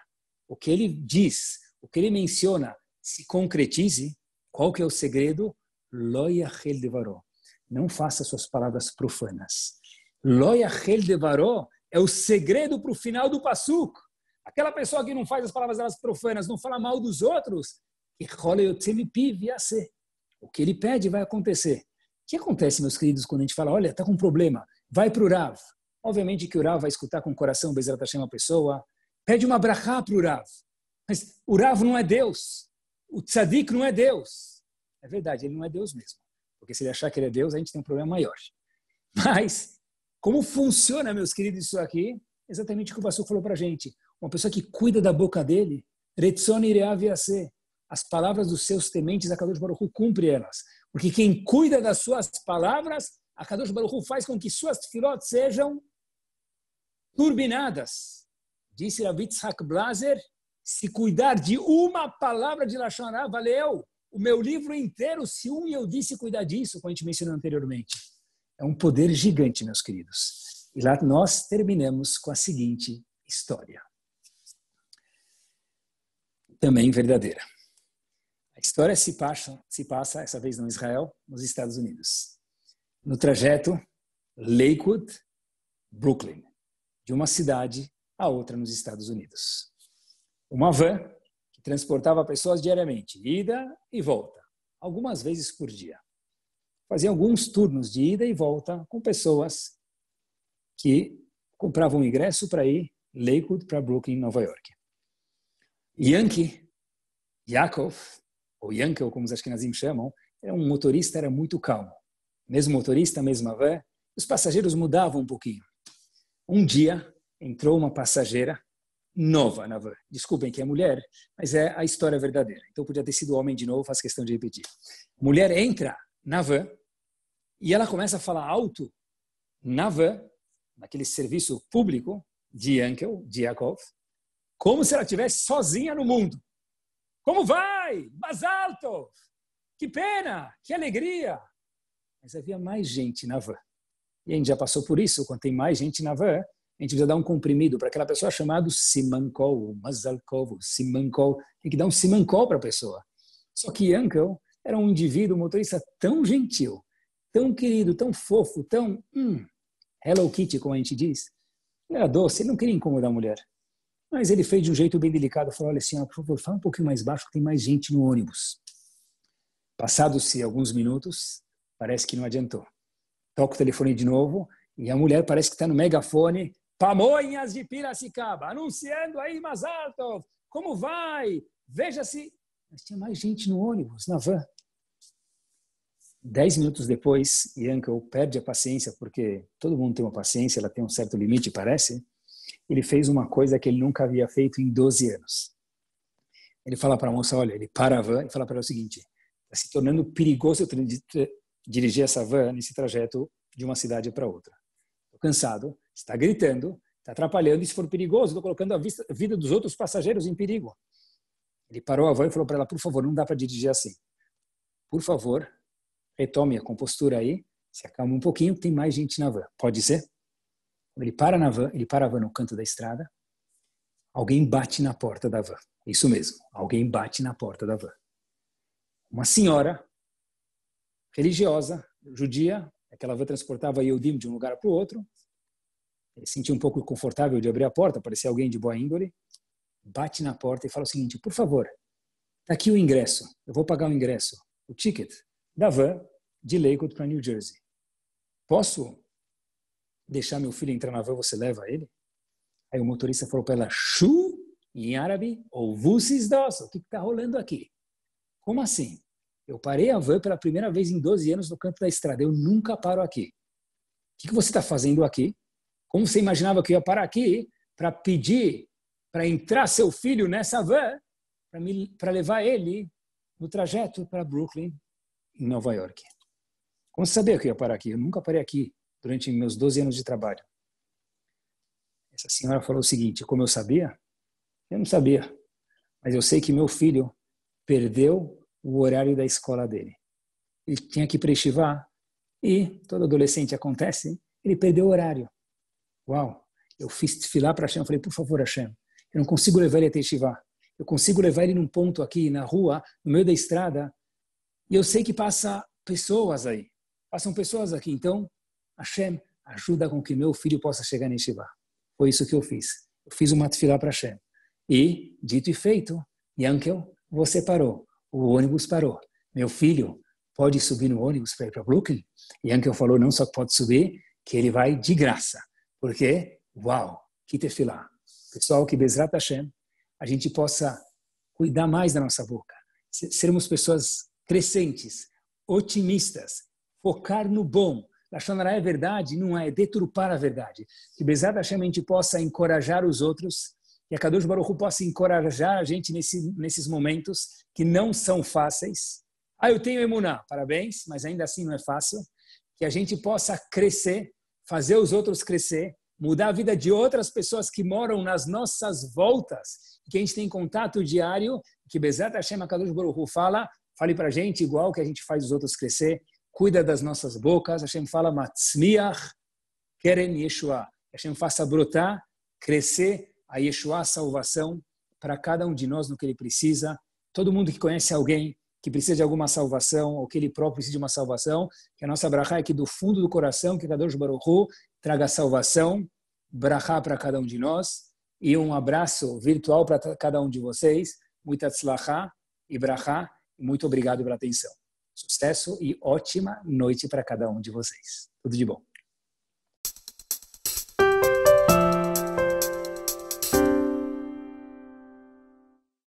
o que ele diz, o que ele menciona, se concretize, qual que é o segredo? Loia Hel Devaró. Não faça suas palavras profanas. Loyachel Devaró é o segredo para o final do Passuk. Aquela pessoa que não faz as palavras delas profanas, não fala mal dos outros, o que ele pede vai acontecer. O que acontece, meus queridos, quando a gente fala, olha, está com um problema, vai para o Rav. Obviamente que o Rav vai escutar com o coração, Bezerra Hashem, uma pessoa, pede uma brachá para o Rav. Mas o Rav não é Deus, o tzadik não é Deus. É verdade, ele não é Deus mesmo. Porque se ele achar que ele é Deus, a gente tem um problema maior. Mas como funciona, meus queridos, isso aqui? Exatamente o que o pastor falou para a gente. Uma pessoa que cuida da boca dele, As palavras dos seus tementes, a Kadosh Baruch Hu cumpre elas. Porque quem cuida das suas palavras, a Kadosh Baruch Hu faz com que suas filotes sejam turbinadas. Disse Ravitzhak Blaser, se cuidar de uma palavra de Lashon valeu o meu livro inteiro, se um eu disse cuidar disso, como a gente mencionou anteriormente. É um poder gigante, meus queridos. E lá nós terminamos com a seguinte história. Também verdadeira. A história se passa, se passa essa vez não Israel, nos Estados Unidos. No trajeto Lakewood, Brooklyn, de uma cidade a outra nos Estados Unidos. Uma van que transportava pessoas diariamente, ida e volta, algumas vezes por dia fazia alguns turnos de ida e volta com pessoas que compravam ingresso para ir Lakewood para Brooklyn, Nova York. Yankee, Yakov, ou Yankel, como os ashkenazim chamam, era um motorista, era muito calmo. Mesmo motorista, mesma van, os passageiros mudavam um pouquinho. Um dia, entrou uma passageira nova na van. Desculpem que é mulher, mas é a história verdadeira. Então podia ter sido homem de novo, faz questão de repetir. Mulher entra na van, e ela começa a falar alto na van, naquele serviço público de Yankel, de Yakov, como se ela estivesse sozinha no mundo. Como vai? Basalto! Que pena! Que alegria! Mas havia mais gente na van. E a gente já passou por isso, quando tem mais gente na van, a gente precisa dar um comprimido para aquela pessoa chamado Simankol, Mazalkov, Simankol. Tem que dar um Simankol para a pessoa. Só que Yankel era um indivíduo, um motorista tão gentil, tão querido, tão fofo, tão hum, Hello Kitty, como a gente diz. Ele era doce, ele não queria incomodar a mulher. Mas ele fez de um jeito bem delicado, falou, olha senhora, por favor, fala um pouquinho mais baixo que tem mais gente no ônibus. Passados-se alguns minutos, parece que não adiantou. Toca o telefone de novo e a mulher parece que está no megafone. Pamonhas de Piracicaba, anunciando aí Mazatov, como vai? Veja se... Mas tinha mais gente no ônibus, na van. Dez minutos depois, Yankel perde a paciência, porque todo mundo tem uma paciência, ela tem um certo limite, parece. Ele fez uma coisa que ele nunca havia feito em 12 anos. Ele fala para a moça, olha, ele para a van e fala para ela o seguinte, está se tornando perigoso dirigir essa van nesse trajeto de uma cidade para outra. Estou cansado, está gritando, está atrapalhando, e se for perigoso, estou colocando a, vista, a vida dos outros passageiros em perigo. Ele parou a van e falou para ela, por favor, não dá para dirigir assim. Por favor, retome a compostura aí, se acalma um pouquinho, tem mais gente na van. Pode ser? Ele para na van, ele para a van no canto da estrada. Alguém bate na porta da van. Isso mesmo, alguém bate na porta da van. Uma senhora religiosa, judia, aquela van transportava Yehudim de um lugar para o outro. Ele sentiu um pouco confortável de abrir a porta, parecia alguém de boa índole. Bate na porta e fala o seguinte: por favor, está aqui o ingresso, eu vou pagar o ingresso, o ticket da van de Lakewood para New Jersey. Posso deixar meu filho entrar na van, você leva ele? Aí o motorista falou para ela, Shu, em árabe, ou Vusis Dosa, o que está rolando aqui? Como assim? Eu parei a van pela primeira vez em 12 anos no canto da estrada, eu nunca paro aqui. O que, que você está fazendo aqui? Como você imaginava que eu ia parar aqui para pedir para entrar seu filho nessa van para levar ele no trajeto para Brooklyn em Nova York. Como você sabia que eu ia parar aqui? Eu nunca parei aqui durante meus 12 anos de trabalho. Essa senhora falou o seguinte: como eu sabia? Eu não sabia. Mas eu sei que meu filho perdeu o horário da escola dele. Ele tinha que prestivar e, todo adolescente acontece, ele perdeu o horário. Uau! Eu fiz filar para Hashem, falei, por favor, Hashem, eu não consigo levar ele até estivar. Eu consigo levar ele num ponto aqui na rua, no meio da estrada, e eu sei que passa pessoas aí. Passam pessoas aqui. Então, Hashem, ajuda com que meu filho possa chegar em Shiva. Foi isso que eu fiz. Eu fiz uma tefilá para Hashem. E, dito e feito, Yankel, você parou. O ônibus parou. Meu filho pode subir no ônibus para ir para Brooklyn? Yankel falou, não só pode subir, que ele vai de graça. Porque, uau, que tefilá. Pessoal, que Bezrat Hashem, a gente possa cuidar mais da nossa boca. Sermos pessoas crescentes, otimistas, focar no bom. Lachonará é verdade, não é, é deturpar a verdade. Que Bezat Hashem a gente possa encorajar os outros que a Kadosh Baruch possa encorajar a gente nesse, nesses momentos que não são fáceis. Ah, eu tenho emuná, parabéns, mas ainda assim não é fácil. Que a gente possa crescer, fazer os outros crescer, mudar a vida de outras pessoas que moram nas nossas voltas, que a gente tem contato diário, que Bezat Hashem HaKadosh Baruch Hu fala, Fale para a gente igual que a gente faz os outros crescer. Cuida das nossas bocas. A gente fala Matzmiach Keren Yeshua. A gente faça brotar, crescer a Yeshua, a salvação, para cada um de nós no que ele precisa. Todo mundo que conhece alguém que precisa de alguma salvação, ou que ele próprio precisa de uma salvação, que a nossa brachá é que do fundo do coração, que Kadosh Baruch Hu traga salvação, brachá para cada um de nós, e um abraço virtual para cada um de vocês, muita tzlachá e brachá, muito obrigado pela atenção. Sucesso e ótima noite para cada um de vocês. Tudo de bom.